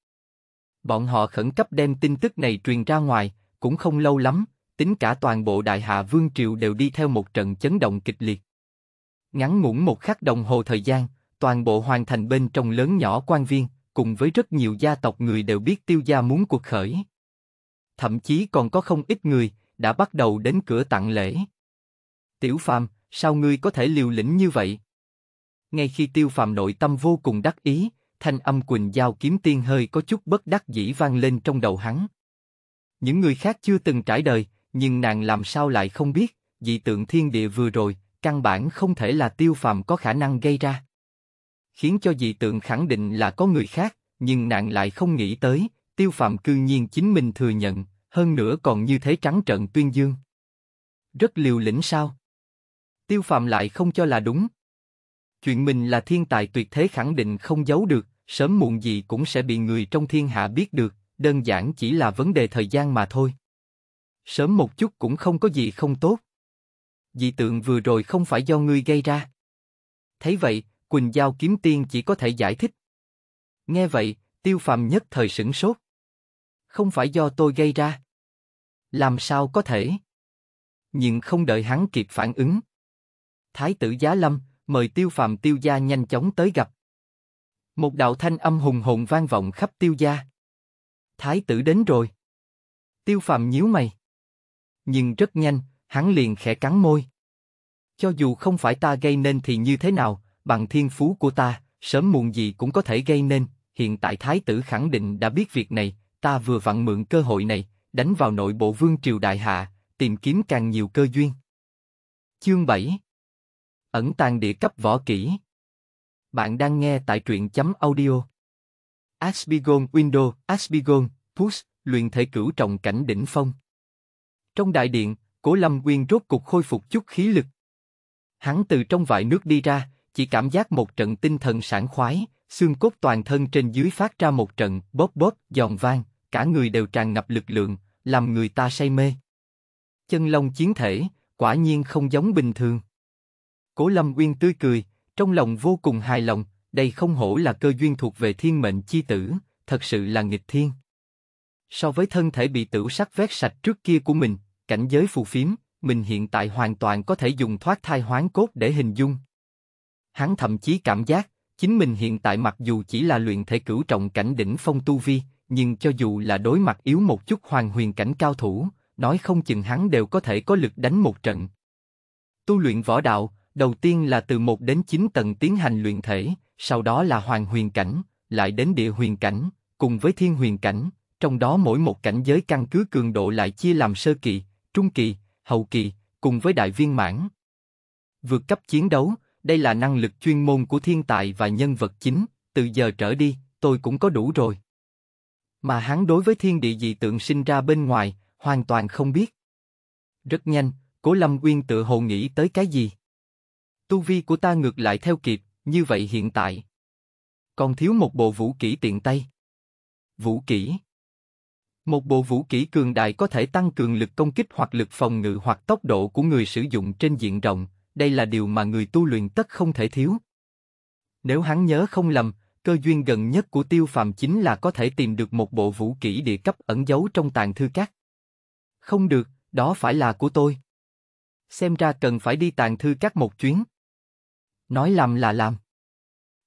Bọn họ khẩn cấp đem tin tức này truyền ra ngoài, cũng không lâu lắm, tính cả toàn bộ đại hạ vương triều đều đi theo một trận chấn động kịch liệt. Ngắn ngủn một khắc đồng hồ thời gian, toàn bộ hoàn thành bên trong lớn nhỏ quan viên, cùng với rất nhiều gia tộc người đều biết tiêu gia muốn cuộc khởi. Thậm chí còn có không ít người, đã bắt đầu đến cửa tặng lễ. Tiểu Phàm, sao ngươi có thể liều lĩnh như vậy? Ngay khi tiêu phàm nội tâm vô cùng đắc ý, thanh âm Quỳnh Giao kiếm tiên hơi có chút bất đắc dĩ vang lên trong đầu hắn. Những người khác chưa từng trải đời, nhưng nàng làm sao lại không biết, dị tượng thiên địa vừa rồi, căn bản không thể là tiêu phàm có khả năng gây ra. Khiến cho dị tượng khẳng định là có người khác, nhưng nàng lại không nghĩ tới, tiêu phàm cư nhiên chính mình thừa nhận, hơn nữa còn như thế trắng trợn tuyên dương. Rất liều lĩnh sao? Tiêu Phạm lại không cho là đúng. Chuyện mình là thiên tài tuyệt thế khẳng định không giấu được, sớm muộn gì cũng sẽ bị người trong thiên hạ biết được, đơn giản chỉ là vấn đề thời gian mà thôi. Sớm một chút cũng không có gì không tốt. Dị tượng vừa rồi không phải do ngươi gây ra. Thấy vậy, Quỳnh Giao kiếm tiên chỉ có thể giải thích. Nghe vậy, tiêu phàm nhất thời sững sốt. Không phải do tôi gây ra. Làm sao có thể? Nhưng không đợi hắn kịp phản ứng. Thái tử Giá Lâm, mời Tiêu Phàm Tiêu gia nhanh chóng tới gặp. Một đạo thanh âm hùng hồn vang vọng khắp Tiêu gia. Thái tử đến rồi. Tiêu Phàm nhíu mày. Nhưng rất nhanh, hắn liền khẽ cắn môi. Cho dù không phải ta gây nên thì như thế nào, bằng thiên phú của ta, sớm muộn gì cũng có thể gây nên, hiện tại thái tử khẳng định đã biết việc này, ta vừa vặn mượn cơ hội này, đánh vào nội bộ vương triều đại hạ, tìm kiếm càng nhiều cơ duyên. Chương 7 Ẩn tàng địa cấp võ kỹ. Bạn đang nghe tại truyện chấm audio. Asbigon Window, Asbigon, Push, luyện thể cửu trọng cảnh đỉnh phong. Trong đại điện, Cố Lâm Nguyên rốt cục khôi phục chút khí lực. Hắn từ trong vại nước đi ra, chỉ cảm giác một trận tinh thần sảng khoái, xương cốt toàn thân trên dưới phát ra một trận bóp bóp, giòn vang, cả người đều tràn ngập lực lượng, làm người ta say mê. Chân long chiến thể, quả nhiên không giống bình thường. Cố Lâm Nguyên tươi cười, trong lòng vô cùng hài lòng, đây không hổ là cơ duyên thuộc về thiên mệnh chi tử, thật sự là nghịch thiên. So với thân thể bị tử sắc vét sạch trước kia của mình, cảnh giới phù phiếm, mình hiện tại hoàn toàn có thể dùng thoát thai hoán cốt để hình dung. Hắn thậm chí cảm giác, chính mình hiện tại mặc dù chỉ là luyện thể cửu trọng cảnh đỉnh phong tu vi, nhưng cho dù là đối mặt yếu một chút hoàng huyền cảnh cao thủ, nói không chừng hắn đều có thể có lực đánh một trận. Tu luyện võ đạo, đầu tiên là từ 1 đến 9 tầng tiến hành luyện thể, sau đó là hoàng huyền cảnh, lại đến địa huyền cảnh, cùng với thiên huyền cảnh, trong đó mỗi một cảnh giới căn cứ cường độ lại chia làm sơ kỳ, trung kỳ, hậu kỳ, cùng với đại viên mãn. Vượt cấp chiến đấu, đây là năng lực chuyên môn của thiên tài và nhân vật chính, từ giờ trở đi, tôi cũng có đủ rồi. Mà hắn đối với thiên địa dị tượng sinh ra bên ngoài, hoàn toàn không biết. Rất nhanh, Cố Lâm Uyên tự hồ nghĩ tới cái gì tu vi của ta ngược lại theo kịp, như vậy hiện tại còn thiếu một bộ vũ kỹ tiện tay. Vũ kỹ Một bộ vũ kỹ cường đại có thể tăng cường lực công kích hoặc lực phòng ngự hoặc tốc độ của người sử dụng trên diện rộng, đây là điều mà người tu luyện tất không thể thiếu. Nếu hắn nhớ không lầm, cơ duyên gần nhất của tiêu phàm chính là có thể tìm được một bộ vũ kỹ địa cấp ẩn giấu trong tàn thư các. Không được, đó phải là của tôi. Xem ra cần phải đi tàn thư các một chuyến. Nói làm là làm.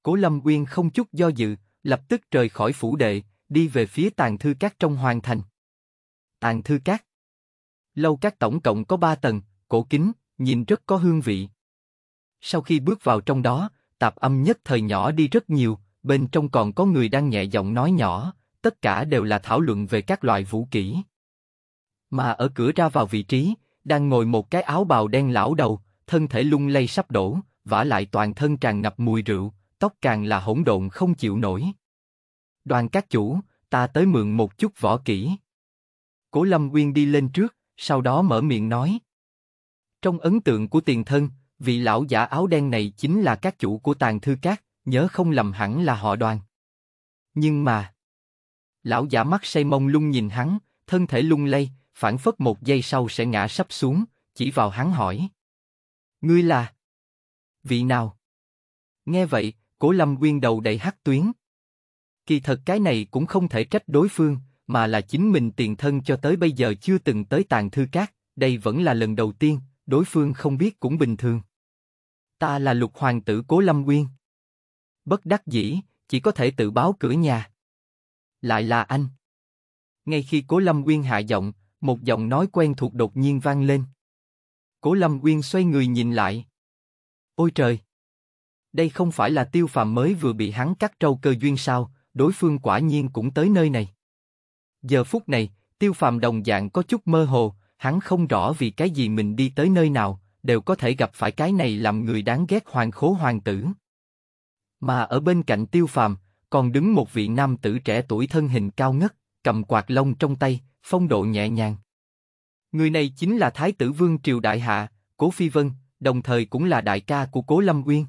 Cố Lâm Uyên không chút do dự, lập tức rời khỏi phủ đệ, đi về phía tàn thư các trong hoàng thành. Tàn thư các. Lâu các tổng cộng có ba tầng, cổ kính, nhìn rất có hương vị. Sau khi bước vào trong đó, tạp âm nhất thời nhỏ đi rất nhiều, bên trong còn có người đang nhẹ giọng nói nhỏ, tất cả đều là thảo luận về các loại vũ kỹ. Mà ở cửa ra vào vị trí, đang ngồi một cái áo bào đen lão đầu, thân thể lung lay sắp đổ, vả lại toàn thân tràn ngập mùi rượu, tóc càng là hỗn độn không chịu nổi. Đoàn các chủ, ta tới mượn một chút võ kỹ. Cố Lâm Nguyên đi lên trước, sau đó mở miệng nói. Trong ấn tượng của tiền thân, vị lão giả áo đen này chính là các chủ của tàn thư cát, nhớ không lầm hẳn là họ đoàn. Nhưng mà... Lão giả mắt say mông lung nhìn hắn, thân thể lung lay, phản phất một giây sau sẽ ngã sắp xuống, chỉ vào hắn hỏi. Ngươi là vị nào? Nghe vậy, Cố Lâm Quyên đầu đầy hắc tuyến. Kỳ thật cái này cũng không thể trách đối phương, mà là chính mình tiền thân cho tới bây giờ chưa từng tới tàn thư cát, đây vẫn là lần đầu tiên, đối phương không biết cũng bình thường. Ta là lục hoàng tử Cố Lâm Quyên. Bất đắc dĩ, chỉ có thể tự báo cửa nhà. Lại là anh. Ngay khi Cố Lâm Quyên hạ giọng, một giọng nói quen thuộc đột nhiên vang lên. Cố Lâm Quyên xoay người nhìn lại. Ôi trời! Đây không phải là tiêu phàm mới vừa bị hắn cắt trâu cơ duyên sao, đối phương quả nhiên cũng tới nơi này. Giờ phút này, tiêu phàm đồng dạng có chút mơ hồ, hắn không rõ vì cái gì mình đi tới nơi nào, đều có thể gặp phải cái này làm người đáng ghét hoàng khố hoàng tử. Mà ở bên cạnh tiêu phàm, còn đứng một vị nam tử trẻ tuổi thân hình cao ngất, cầm quạt lông trong tay, phong độ nhẹ nhàng. Người này chính là Thái tử Vương Triều Đại Hạ, Cố Phi Vân, đồng thời cũng là đại ca của Cố Lâm Uyên.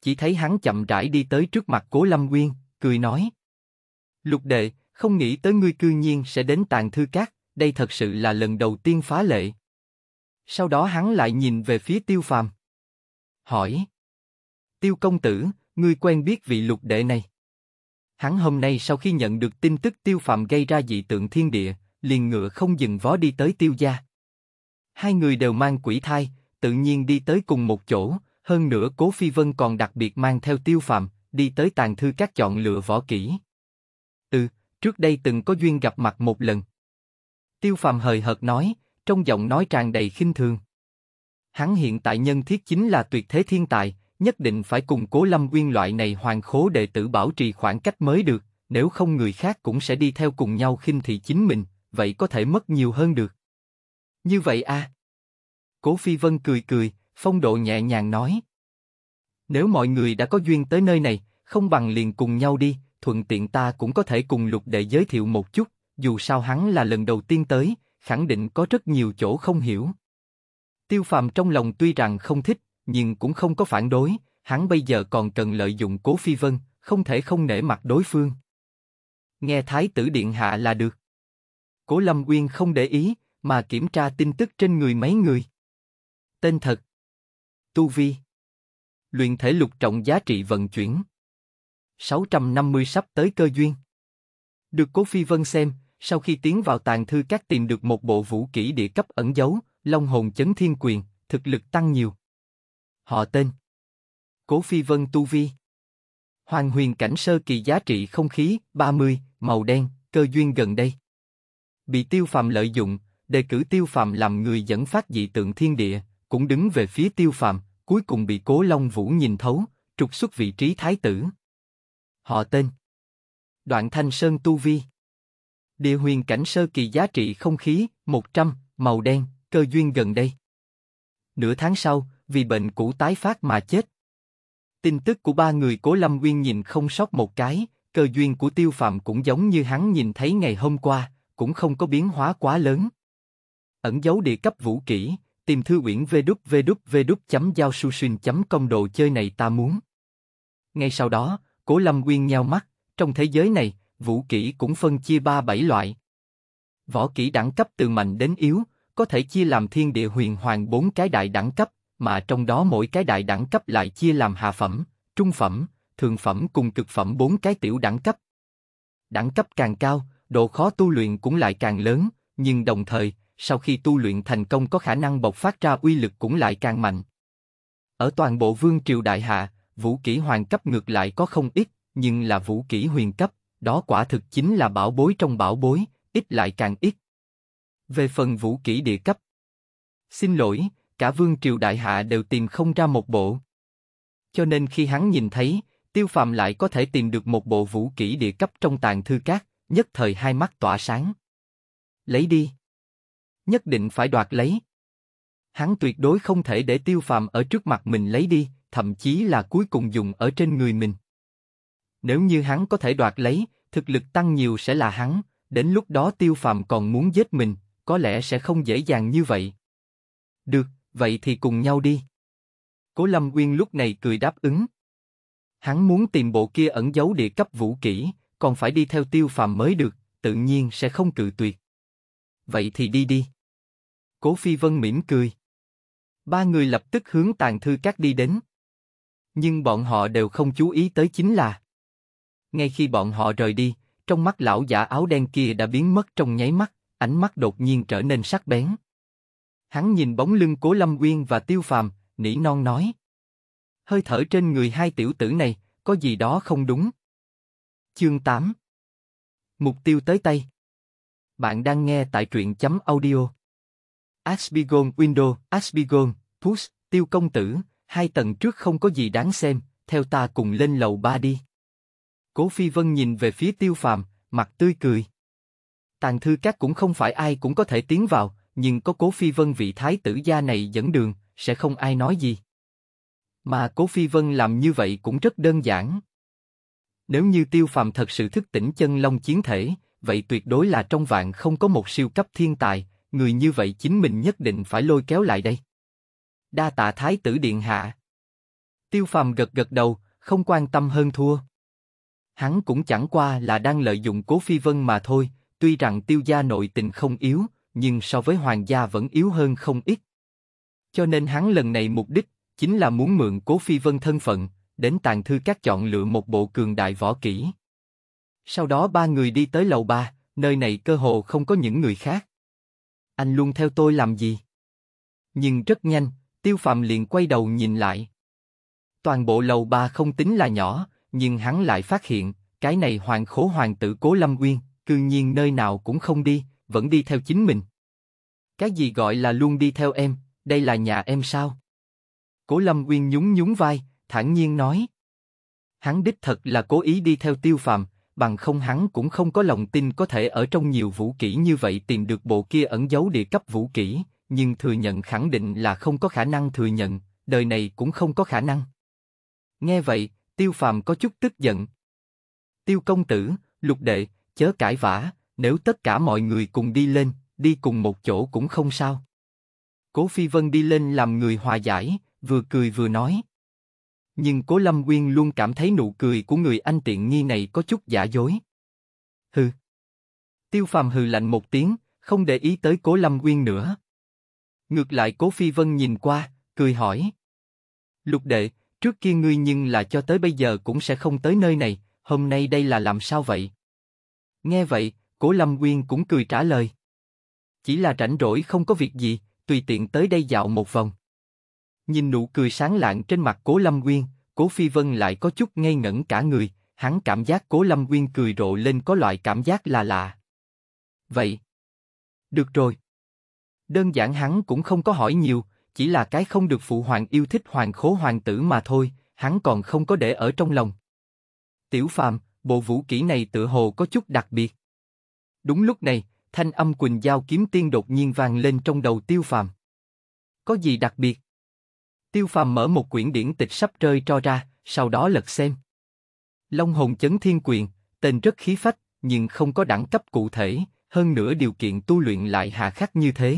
Chỉ thấy hắn chậm rãi đi tới trước mặt Cố Lâm Uyên, cười nói. Lục đệ, không nghĩ tới ngươi cư nhiên sẽ đến tàn thư cát, đây thật sự là lần đầu tiên phá lệ. Sau đó hắn lại nhìn về phía tiêu phàm. Hỏi. Tiêu công tử, ngươi quen biết vị lục đệ này. Hắn hôm nay sau khi nhận được tin tức tiêu phàm gây ra dị tượng thiên địa, liền ngựa không dừng vó đi tới tiêu gia. Hai người đều mang quỷ thai, tự nhiên đi tới cùng một chỗ, hơn nữa Cố Phi Vân còn đặc biệt mang theo tiêu Phạm đi tới tàn thư các chọn lựa võ kỹ. Ừ, trước đây từng có duyên gặp mặt một lần. Tiêu Phạm hời hợt nói, trong giọng nói tràn đầy khinh thường. Hắn hiện tại nhân thiết chính là tuyệt thế thiên tài, nhất định phải cùng cố lâm Nguyên loại này hoàng khố đệ tử bảo trì khoảng cách mới được, nếu không người khác cũng sẽ đi theo cùng nhau khinh thị chính mình, vậy có thể mất nhiều hơn được. Như vậy a à. Cố Phi Vân cười cười, phong độ nhẹ nhàng nói. Nếu mọi người đã có duyên tới nơi này, không bằng liền cùng nhau đi, thuận tiện ta cũng có thể cùng lục đệ giới thiệu một chút, dù sao hắn là lần đầu tiên tới, khẳng định có rất nhiều chỗ không hiểu. Tiêu phàm trong lòng tuy rằng không thích, nhưng cũng không có phản đối, hắn bây giờ còn cần lợi dụng cố phi vân, không thể không nể mặt đối phương. Nghe thái tử điện hạ là được. Cố Lâm Uyên không để ý, mà kiểm tra tin tức trên người mấy người. Tên thật. Tu vi. Luyện thể lục trọng giá trị vận chuyển. 650 sắp tới cơ duyên. Được Cố Phi Vân xem, sau khi tiến vào tàng thư các tìm được một bộ vũ kỹ địa cấp ẩn giấu, Long Hồn Chấn Thiên Quyền, thực lực tăng nhiều. Họ tên. Cố Phi Vân Tu Vi. Hoàng huyền cảnh sơ kỳ giá trị không khí, 30, màu đen, cơ duyên gần đây. Bị tiêu phàm lợi dụng, đề cử tiêu phàm làm người dẫn phát dị tượng thiên địa, cũng đứng về phía tiêu phạm cuối cùng bị cố long vũ nhìn thấu, trục xuất vị trí thái tử. Họ tên Đoạn Thanh Sơn Tu Vi Địa huyền cảnh sơ kỳ giá trị không khí, 100, màu đen, cơ duyên gần đây. Nửa tháng sau, vì bệnh cũ tái phát mà chết. Tin tức của ba người cố Lâm Nguyên nhìn không sót một cái, cơ duyên của tiêu phạm cũng giống như hắn nhìn thấy ngày hôm qua, cũng không có biến hóa quá lớn. Ẩn dấu địa cấp vũ kỹ, tìm thư uyển quyển chấm giao su chấm công đồ chơi này ta muốn. Ngay sau đó, Cố Lâm Quyên nhao mắt, trong thế giới này, vũ kỹ cũng phân chia ba bảy loại. Võ kỹ đẳng cấp từ mạnh đến yếu, có thể chia làm thiên địa huyền hoàng bốn cái đại đẳng cấp, mà trong đó mỗi cái đại đẳng cấp lại chia làm hạ phẩm, trung phẩm, thường phẩm cùng cực phẩm bốn cái tiểu đẳng cấp. Đẳng cấp càng cao, độ khó tu luyện cũng lại càng lớn, nhưng đồng thời, sau khi tu luyện thành công có khả năng bộc phát ra uy lực cũng lại càng mạnh. Ở toàn bộ vương triều đại hạ, vũ kỹ hoàng cấp ngược lại có không ít, nhưng là vũ kỹ huyền cấp, đó quả thực chính là bảo bối trong bảo bối, ít lại càng ít. Về phần vũ kỹ địa cấp, xin lỗi, cả vương triều đại hạ đều tìm không ra một bộ. Cho nên khi hắn nhìn thấy, tiêu phàm lại có thể tìm được một bộ vũ kỹ địa cấp trong tàn thư cát, nhất thời hai mắt tỏa sáng. Lấy đi nhất định phải đoạt lấy. Hắn tuyệt đối không thể để tiêu phàm ở trước mặt mình lấy đi, thậm chí là cuối cùng dùng ở trên người mình. Nếu như hắn có thể đoạt lấy, thực lực tăng nhiều sẽ là hắn, đến lúc đó tiêu phàm còn muốn giết mình, có lẽ sẽ không dễ dàng như vậy. Được, vậy thì cùng nhau đi. Cố Lâm Nguyên lúc này cười đáp ứng. Hắn muốn tìm bộ kia ẩn giấu địa cấp vũ kỹ, còn phải đi theo tiêu phàm mới được, tự nhiên sẽ không cự tuyệt. Vậy thì đi đi. Cố Phi Vân mỉm cười. Ba người lập tức hướng tàn thư các đi đến. Nhưng bọn họ đều không chú ý tới chính là. Ngay khi bọn họ rời đi, trong mắt lão giả áo đen kia đã biến mất trong nháy mắt, ánh mắt đột nhiên trở nên sắc bén. Hắn nhìn bóng lưng cố Lâm Uyên và Tiêu Phàm, nỉ non nói. Hơi thở trên người hai tiểu tử này, có gì đó không đúng. Chương 8 Mục tiêu tới tay Bạn đang nghe tại truyện chấm audio Asbigon Window, Asbigon, Push, Tiêu Công Tử, hai tầng trước không có gì đáng xem, theo ta cùng lên lầu ba đi. Cố Phi Vân nhìn về phía Tiêu Phàm, mặt tươi cười. Tàn thư các cũng không phải ai cũng có thể tiến vào, nhưng có Cố Phi Vân vị thái tử gia này dẫn đường, sẽ không ai nói gì. Mà Cố Phi Vân làm như vậy cũng rất đơn giản. Nếu như Tiêu Phàm thật sự thức tỉnh chân long chiến thể, vậy tuyệt đối là trong vạn không có một siêu cấp thiên tài, người như vậy chính mình nhất định phải lôi kéo lại đây. Đa tạ thái tử điện hạ. Tiêu phàm gật gật đầu, không quan tâm hơn thua. Hắn cũng chẳng qua là đang lợi dụng cố phi vân mà thôi, tuy rằng tiêu gia nội tình không yếu, nhưng so với hoàng gia vẫn yếu hơn không ít. Cho nên hắn lần này mục đích chính là muốn mượn cố phi vân thân phận, đến tàn thư các chọn lựa một bộ cường đại võ kỹ. Sau đó ba người đi tới lầu ba, nơi này cơ hồ không có những người khác. Anh luôn theo tôi làm gì? Nhưng rất nhanh, Tiêu Phạm liền quay đầu nhìn lại. Toàn bộ lầu ba không tính là nhỏ, nhưng hắn lại phát hiện, cái này hoàng khố hoàng tử cố lâm uyên, cư nhiên nơi nào cũng không đi, vẫn đi theo chính mình. Cái gì gọi là luôn đi theo em, đây là nhà em sao? Cố lâm uyên nhún nhún vai, thản nhiên nói. Hắn đích thật là cố ý đi theo tiêu phàm, bằng không hắn cũng không có lòng tin có thể ở trong nhiều vũ kỹ như vậy tìm được bộ kia ẩn giấu địa cấp vũ kỹ, nhưng thừa nhận khẳng định là không có khả năng thừa nhận, đời này cũng không có khả năng. Nghe vậy, tiêu phàm có chút tức giận. Tiêu công tử, lục đệ, chớ cãi vã, nếu tất cả mọi người cùng đi lên, đi cùng một chỗ cũng không sao. Cố Phi Vân đi lên làm người hòa giải, vừa cười vừa nói. Nhưng Cố Lâm Quyên luôn cảm thấy nụ cười của người anh tiện nghi này có chút giả dối. Hừ. Tiêu Phàm hừ lạnh một tiếng, không để ý tới Cố Lâm Quyên nữa. Ngược lại Cố Phi Vân nhìn qua, cười hỏi. Lục đệ, trước kia ngươi nhưng là cho tới bây giờ cũng sẽ không tới nơi này, hôm nay đây là làm sao vậy? Nghe vậy, Cố Lâm Quyên cũng cười trả lời. Chỉ là rảnh rỗi không có việc gì, tùy tiện tới đây dạo một vòng. Nhìn nụ cười sáng lạng trên mặt Cố Lâm Nguyên, Cố Phi Vân lại có chút ngây ngẩn cả người, hắn cảm giác Cố Lâm Nguyên cười rộ lên có loại cảm giác là lạ. Vậy. Được rồi. Đơn giản hắn cũng không có hỏi nhiều, chỉ là cái không được phụ hoàng yêu thích hoàng khố hoàng tử mà thôi, hắn còn không có để ở trong lòng. Tiểu Phàm, bộ vũ kỹ này tựa hồ có chút đặc biệt. Đúng lúc này, thanh âm Quỳnh Giao kiếm tiên đột nhiên vang lên trong đầu Tiêu Phàm. Có gì đặc biệt? Tiêu Phàm mở một quyển điển tịch sắp rơi cho ra, sau đó lật xem. Long hồn chấn thiên quyền, tên rất khí phách, nhưng không có đẳng cấp cụ thể, hơn nữa điều kiện tu luyện lại hạ khắc như thế.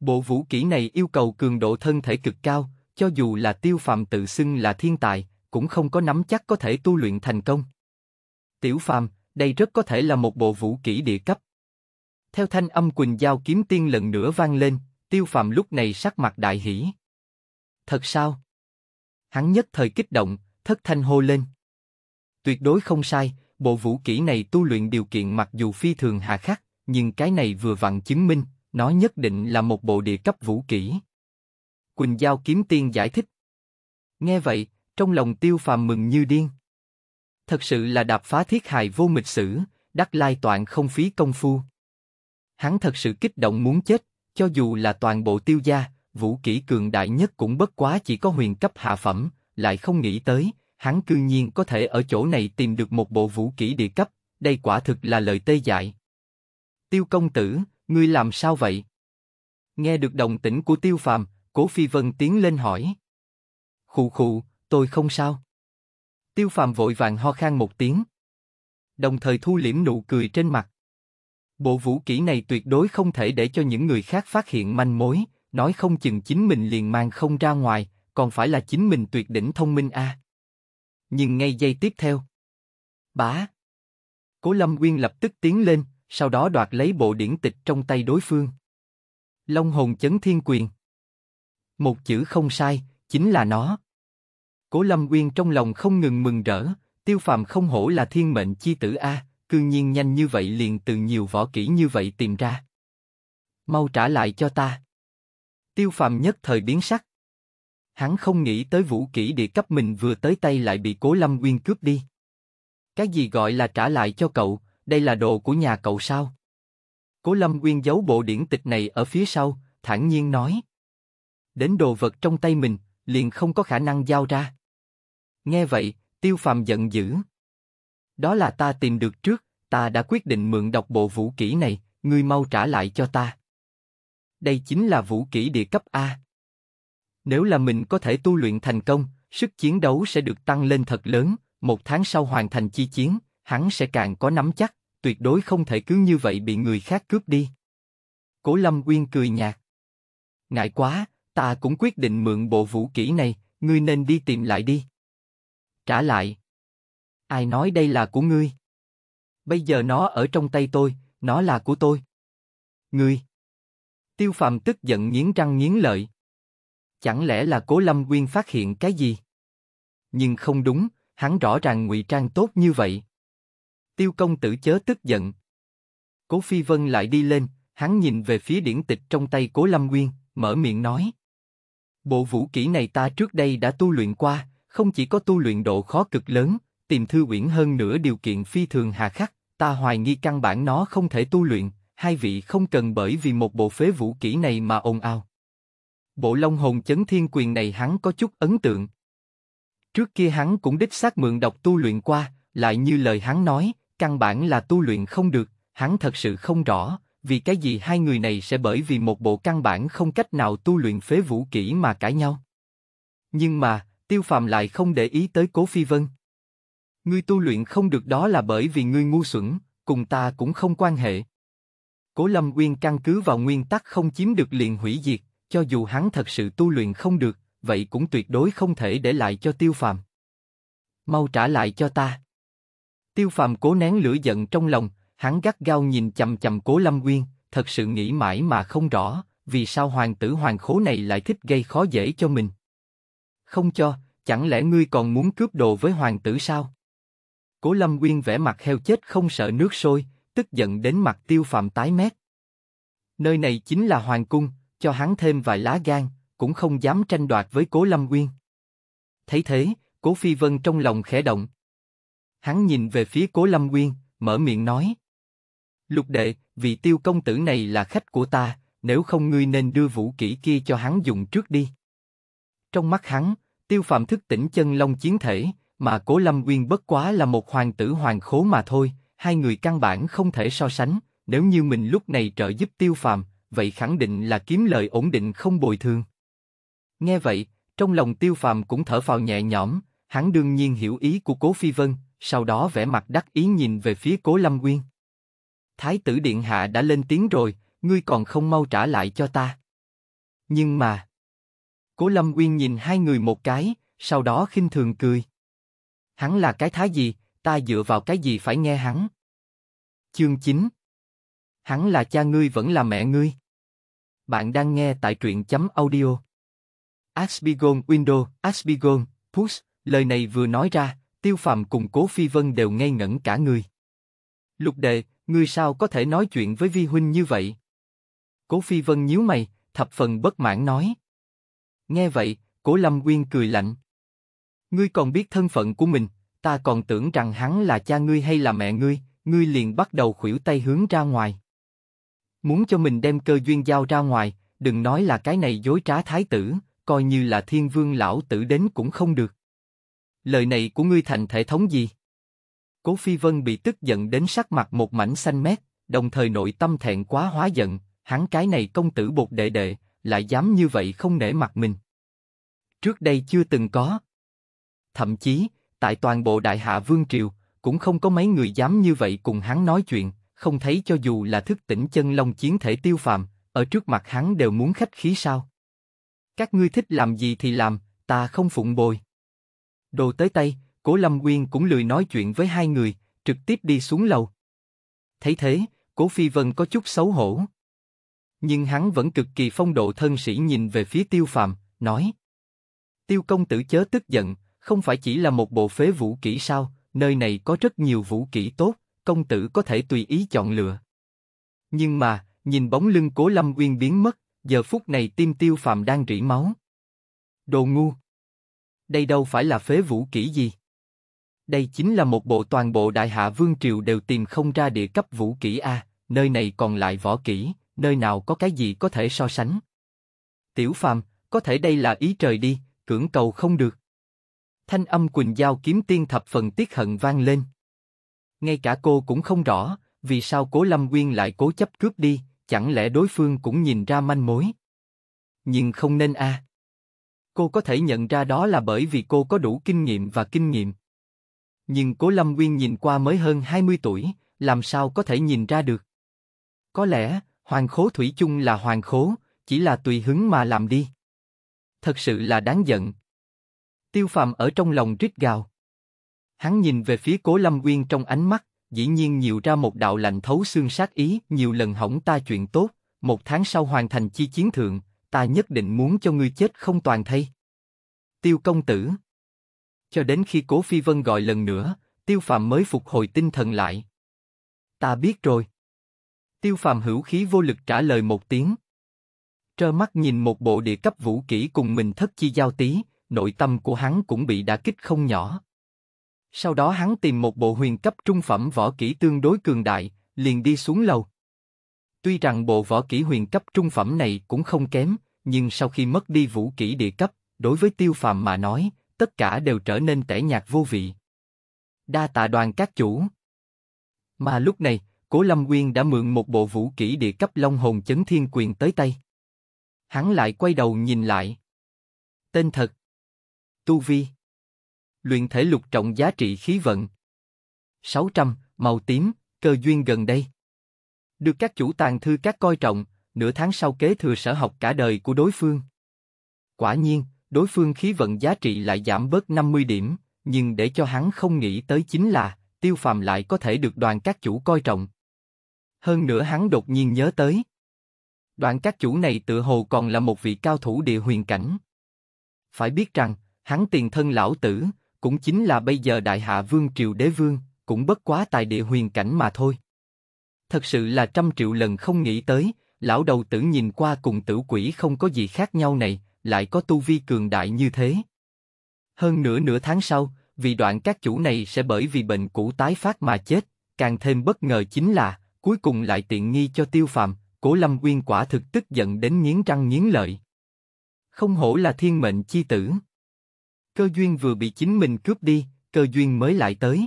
Bộ vũ kỹ này yêu cầu cường độ thân thể cực cao, cho dù là tiêu phàm tự xưng là thiên tài, cũng không có nắm chắc có thể tu luyện thành công. Tiểu phàm, đây rất có thể là một bộ vũ kỹ địa cấp. Theo thanh âm Quỳnh Giao kiếm tiên lần nữa vang lên, tiêu phàm lúc này sắc mặt đại hỉ thật sao? Hắn nhất thời kích động, thất thanh hô lên. Tuyệt đối không sai, bộ vũ kỹ này tu luyện điều kiện mặc dù phi thường hà khắc, nhưng cái này vừa vặn chứng minh, nó nhất định là một bộ địa cấp vũ kỹ. Quỳnh Giao Kiếm Tiên giải thích. Nghe vậy, trong lòng tiêu phàm mừng như điên. Thật sự là đạp phá thiết hài vô mịch sử, đắc lai toàn không phí công phu. Hắn thật sự kích động muốn chết, cho dù là toàn bộ tiêu gia, vũ kỹ cường đại nhất cũng bất quá chỉ có huyền cấp hạ phẩm, lại không nghĩ tới, hắn cư nhiên có thể ở chỗ này tìm được một bộ vũ kỹ địa cấp, đây quả thực là lời tê dại. Tiêu công tử, ngươi làm sao vậy? Nghe được đồng tĩnh của tiêu phàm, cố phi vân tiến lên hỏi. Khụ khụ, tôi không sao. Tiêu phàm vội vàng ho khan một tiếng. Đồng thời thu liễm nụ cười trên mặt. Bộ vũ kỹ này tuyệt đối không thể để cho những người khác phát hiện manh mối, nói không chừng chính mình liền mang không ra ngoài, còn phải là chính mình tuyệt đỉnh thông minh a. Nhưng ngay giây tiếp theo, bá, cố Lâm Uyên lập tức tiến lên, sau đó đoạt lấy bộ điển tịch trong tay đối phương. Long hồn chấn thiên quyền, một chữ không sai, chính là nó. Cố Lâm Uyên trong lòng không ngừng mừng rỡ, Tiêu Phàm không hổ là thiên mệnh chi tử a, cư nhiên nhanh như vậy liền từ nhiều võ kỹ như vậy tìm ra. Mau trả lại cho ta. Tiêu phàm nhất thời biến sắc. Hắn không nghĩ tới vũ kỹ địa cấp mình vừa tới tay lại bị cố lâm nguyên cướp đi. Cái gì gọi là trả lại cho cậu, đây là đồ của nhà cậu sao? Cố lâm nguyên giấu bộ điển tịch này ở phía sau, thản nhiên nói. Đến đồ vật trong tay mình, liền không có khả năng giao ra. Nghe vậy, tiêu phàm giận dữ. Đó là ta tìm được trước, ta đã quyết định mượn đọc bộ vũ kỹ này, ngươi mau trả lại cho ta đây chính là vũ kỹ địa cấp A. Nếu là mình có thể tu luyện thành công, sức chiến đấu sẽ được tăng lên thật lớn, một tháng sau hoàn thành chi chiến, hắn sẽ càng có nắm chắc, tuyệt đối không thể cứ như vậy bị người khác cướp đi. Cố Lâm Uyên cười nhạt. Ngại quá, ta cũng quyết định mượn bộ vũ kỹ này, ngươi nên đi tìm lại đi. Trả lại. Ai nói đây là của ngươi? Bây giờ nó ở trong tay tôi, nó là của tôi. Ngươi. Tiêu Phàm tức giận nghiến răng nghiến lợi. Chẳng lẽ là Cố Lâm Quyên phát hiện cái gì? Nhưng không đúng, hắn rõ ràng ngụy trang tốt như vậy. Tiêu công tử chớ tức giận. Cố Phi Vân lại đi lên, hắn nhìn về phía điển tịch trong tay Cố Lâm Nguyên, mở miệng nói. Bộ vũ kỹ này ta trước đây đã tu luyện qua, không chỉ có tu luyện độ khó cực lớn, tìm thư quyển hơn nữa điều kiện phi thường hà khắc, ta hoài nghi căn bản nó không thể tu luyện, hai vị không cần bởi vì một bộ phế vũ kỹ này mà ồn ào. Bộ Long Hồn Chấn Thiên Quyền này hắn có chút ấn tượng. Trước kia hắn cũng đích xác mượn đọc tu luyện qua, lại như lời hắn nói, căn bản là tu luyện không được, hắn thật sự không rõ, vì cái gì hai người này sẽ bởi vì một bộ căn bản không cách nào tu luyện phế vũ kỹ mà cãi nhau. Nhưng mà, Tiêu Phàm lại không để ý tới Cố Phi Vân. Ngươi tu luyện không được đó là bởi vì ngươi ngu xuẩn, cùng ta cũng không quan hệ. Cố Lâm Uyên căn cứ vào nguyên tắc không chiếm được liền hủy diệt, cho dù hắn thật sự tu luyện không được, vậy cũng tuyệt đối không thể để lại cho Tiêu Phàm. Mau trả lại cho ta. Tiêu Phàm cố nén lửa giận trong lòng, hắn gắt gao nhìn chầm chầm Cố Lâm Uyên, thật sự nghĩ mãi mà không rõ, vì sao hoàng tử hoàng khố này lại thích gây khó dễ cho mình. Không cho, chẳng lẽ ngươi còn muốn cướp đồ với hoàng tử sao? Cố Lâm Uyên vẻ mặt heo chết không sợ nước sôi, tức giận đến mặt tiêu phạm tái mét. Nơi này chính là hoàng cung, cho hắn thêm vài lá gan, cũng không dám tranh đoạt với cố lâm nguyên. Thấy thế, cố phi vân trong lòng khẽ động. Hắn nhìn về phía cố lâm nguyên, mở miệng nói. Lục đệ, vị tiêu công tử này là khách của ta, nếu không ngươi nên đưa vũ kỹ kia cho hắn dùng trước đi. Trong mắt hắn, tiêu phạm thức tỉnh chân long chiến thể, mà cố lâm nguyên bất quá là một hoàng tử hoàng khố mà thôi, hai người căn bản không thể so sánh, nếu như mình lúc này trợ giúp tiêu phàm, vậy khẳng định là kiếm lời ổn định không bồi thường. Nghe vậy, trong lòng tiêu phàm cũng thở phào nhẹ nhõm, hắn đương nhiên hiểu ý của cố phi vân, sau đó vẻ mặt đắc ý nhìn về phía cố lâm nguyên. Thái tử điện hạ đã lên tiếng rồi, ngươi còn không mau trả lại cho ta. Nhưng mà... Cố Lâm nguyên nhìn hai người một cái, sau đó khinh thường cười. Hắn là cái thái gì, ta dựa vào cái gì phải nghe hắn? Chương 9 Hắn là cha ngươi vẫn là mẹ ngươi. Bạn đang nghe tại truyện chấm audio. aspigon Window, aspigon Push, lời này vừa nói ra, Tiêu Phàm cùng Cố Phi Vân đều ngây ngẩn cả người. Lục đệ, ngươi sao có thể nói chuyện với Vi Huynh như vậy? Cố Phi Vân nhíu mày, thập phần bất mãn nói. Nghe vậy, Cố Lâm Quyên cười lạnh. Ngươi còn biết thân phận của mình, ta còn tưởng rằng hắn là cha ngươi hay là mẹ ngươi, ngươi liền bắt đầu khuỷu tay hướng ra ngoài. Muốn cho mình đem cơ duyên giao ra ngoài, đừng nói là cái này dối trá thái tử, coi như là thiên vương lão tử đến cũng không được. Lời này của ngươi thành thể thống gì? Cố Phi Vân bị tức giận đến sắc mặt một mảnh xanh mét, đồng thời nội tâm thẹn quá hóa giận, hắn cái này công tử bột đệ đệ, lại dám như vậy không nể mặt mình. Trước đây chưa từng có. Thậm chí, tại toàn bộ đại hạ vương triều, cũng không có mấy người dám như vậy cùng hắn nói chuyện, không thấy cho dù là thức tỉnh chân long chiến thể tiêu phàm, ở trước mặt hắn đều muốn khách khí sao. Các ngươi thích làm gì thì làm, ta không phụng bồi. Đồ tới tay, Cố Lâm Nguyên cũng lười nói chuyện với hai người, trực tiếp đi xuống lầu. Thấy thế, Cố Phi Vân có chút xấu hổ. Nhưng hắn vẫn cực kỳ phong độ thân sĩ nhìn về phía tiêu phàm, nói Tiêu công tử chớ tức giận, không phải chỉ là một bộ phế vũ kỹ sao, nơi này có rất nhiều vũ kỹ tốt, công tử có thể tùy ý chọn lựa. Nhưng mà, nhìn bóng lưng cố lâm uyên biến mất, giờ phút này tim tiêu phàm đang rỉ máu. Đồ ngu! Đây đâu phải là phế vũ kỹ gì? Đây chính là một bộ toàn bộ đại hạ vương triều đều tìm không ra địa cấp vũ kỹ A, nơi này còn lại võ kỹ, nơi nào có cái gì có thể so sánh. Tiểu phàm, có thể đây là ý trời đi, cưỡng cầu không được. Thanh âm Quỳnh Giao kiếm tiên thập phần tiết hận vang lên. Ngay cả cô cũng không rõ, vì sao Cố Lâm Nguyên lại cố chấp cướp đi, chẳng lẽ đối phương cũng nhìn ra manh mối? Nhưng không nên a. Cô có thể nhận ra đó là bởi vì cô có đủ kinh nghiệm và kinh nghiệm. Nhưng Cố Lâm Nguyên nhìn qua mới hơn 20 tuổi, làm sao có thể nhìn ra được? Có lẽ, hoàng khố thủy chung là hoàng khố, chỉ là tùy hứng mà làm đi. Thật sự là đáng giận, Tiêu phàm ở trong lòng rít gào. Hắn nhìn về phía cố Lâm Uyên trong ánh mắt, dĩ nhiên nhiều ra một đạo lạnh thấu xương sát ý, nhiều lần hỏng ta chuyện tốt, một tháng sau hoàn thành chi chiến thượng, ta nhất định muốn cho ngươi chết không toàn thây, Tiêu công tử. Cho đến khi cố phi vân gọi lần nữa, tiêu phàm mới phục hồi tinh thần lại. Ta biết rồi. Tiêu phàm hữu khí vô lực trả lời một tiếng. Trơ mắt nhìn một bộ địa cấp vũ kỹ cùng mình thất chi giao tí, nội tâm của hắn cũng bị đả kích không nhỏ. Sau đó hắn tìm một bộ huyền cấp trung phẩm võ kỹ tương đối cường đại, liền đi xuống lầu. Tuy rằng bộ võ kỹ huyền cấp trung phẩm này cũng không kém, nhưng sau khi mất đi vũ kỹ địa cấp, đối với tiêu phàm mà nói, tất cả đều trở nên tẻ nhạt vô vị. Đa tạ đoàn các chủ. Mà lúc này, Cố Lâm Nguyên đã mượn một bộ vũ kỹ địa cấp Long Hồn Chấn Thiên Quyền tới tay. Hắn lại quay đầu nhìn lại. Tên thật, Tu Vi Luyện thể lục trọng giá trị khí vận 600, màu tím, cơ duyên gần đây Được các chủ tàng thư các coi trọng, nửa tháng sau kế thừa sở học cả đời của đối phương Quả nhiên, đối phương khí vận giá trị lại giảm bớt 50 điểm, nhưng để cho hắn không nghĩ tới chính là Tiêu Phàm lại có thể được đoàn các chủ coi trọng. Hơn nữa hắn đột nhiên nhớ tới. Đoàn các chủ này tự hồ còn là một vị cao thủ địa huyền cảnh. Phải biết rằng, hắn tiền thân lão tử, cũng chính là bây giờ đại hạ vương triều đế vương, cũng bất quá tại địa huyền cảnh mà thôi. Thật sự là trăm triệu lần không nghĩ tới, lão đầu tử nhìn qua cùng tử quỷ không có gì khác nhau này, lại có tu vi cường đại như thế. Hơn nửa nửa tháng sau, vì đoạn các chủ này sẽ bởi vì bệnh cũ tái phát mà chết, càng thêm bất ngờ chính là, cuối cùng lại tiện nghi cho tiêu phàm, cố lâm uyên quả thực tức giận đến nghiến răng nghiến lợi. Không hổ là thiên mệnh chi tử cơ duyên vừa bị chính mình cướp đi, cơ duyên mới lại tới.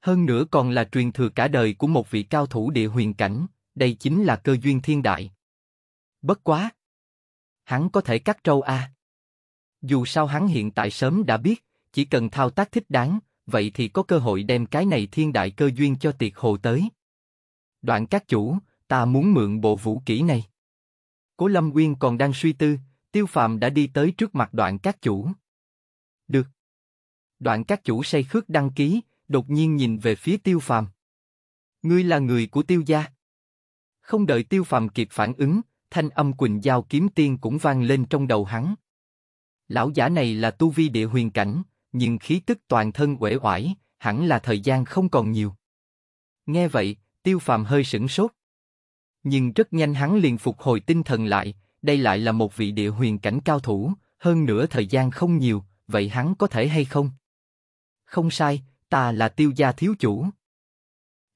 Hơn nữa còn là truyền thừa cả đời của một vị cao thủ địa huyền cảnh, đây chính là cơ duyên thiên đại. Bất quá! Hắn có thể cắt trâu a. À? Dù sao hắn hiện tại sớm đã biết, chỉ cần thao tác thích đáng, vậy thì có cơ hội đem cái này thiên đại cơ duyên cho tiệt hồ tới. Đoạn các chủ, ta muốn mượn bộ vũ kỹ này. Cố Lâm Nguyên còn đang suy tư, Tiêu Phàm đã đi tới trước mặt đoạn các chủ. Được. Đoạn các chủ say khước đăng ký, đột nhiên nhìn về phía tiêu phàm. Ngươi là người của tiêu gia. Không đợi tiêu phàm kịp phản ứng, thanh âm Quỳnh Giao kiếm tiên cũng vang lên trong đầu hắn. Lão giả này là tu vi địa huyền cảnh, nhưng khí tức toàn thân uể oải, hẳn là thời gian không còn nhiều. Nghe vậy, tiêu phàm hơi sửng sốt. Nhưng rất nhanh hắn liền phục hồi tinh thần lại, đây lại là một vị địa huyền cảnh cao thủ, hơn nữa thời gian không nhiều, vậy hắn có thể hay không? Không sai, ta là tiêu gia thiếu chủ.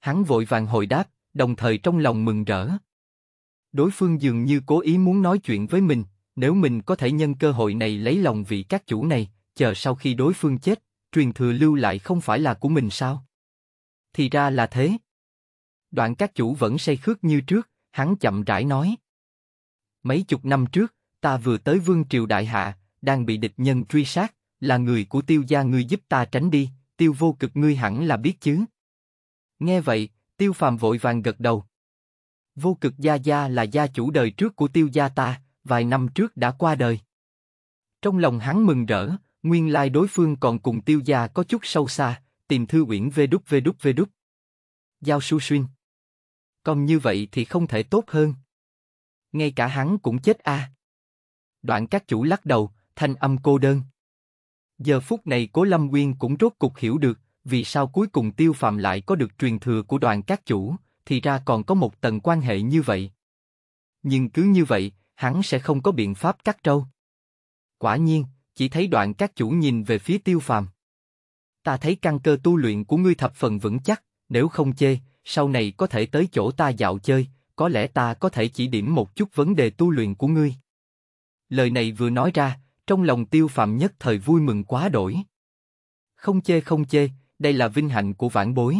Hắn vội vàng hồi đáp, đồng thời trong lòng mừng rỡ. Đối phương dường như cố ý muốn nói chuyện với mình, nếu mình có thể nhân cơ hội này lấy lòng vị các chủ này, chờ sau khi đối phương chết, truyền thừa lưu lại không phải là của mình sao? Thì ra là thế. Đoạn các chủ vẫn say khước như trước, hắn chậm rãi nói. Mấy chục năm trước, ta vừa tới vương triều đại hạ, đang bị địch nhân truy sát, là người của tiêu gia ngươi giúp ta tránh đi, tiêu vô cực ngươi hẳn là biết chứ. Nghe vậy, tiêu phàm vội vàng gật đầu. Vô cực gia gia là gia chủ đời trước của tiêu gia ta, vài năm trước đã qua đời. Trong lòng hắn mừng rỡ, nguyên lai đối phương còn cùng tiêu gia có chút sâu xa, tìm thư uyển vê đúc vê đúc vê đúc. Giao su xuyên. Còn như vậy thì không thể tốt hơn. Ngay cả hắn cũng chết a. À. Đoạn các chủ lắc đầu, thanh âm cô đơn. Giờ phút này Cố Lâm Nguyên cũng rốt cục hiểu được, vì sao cuối cùng Tiêu Phạm lại có được truyền thừa của đoàn các chủ, thì ra còn có một tầng quan hệ như vậy. Nhưng cứ như vậy, hắn sẽ không có biện pháp cắt trâu. Quả nhiên, chỉ thấy đoạn các chủ nhìn về phía Tiêu Phàm. Ta thấy căn cơ tu luyện của ngươi thập phần vững chắc, nếu không chê, sau này có thể tới chỗ ta dạo chơi, có lẽ ta có thể chỉ điểm một chút vấn đề tu luyện của ngươi. Lời này vừa nói ra, trong lòng tiêu phạm nhất thời vui mừng quá đổi. Không chê không chê, đây là vinh hạnh của vãn bối.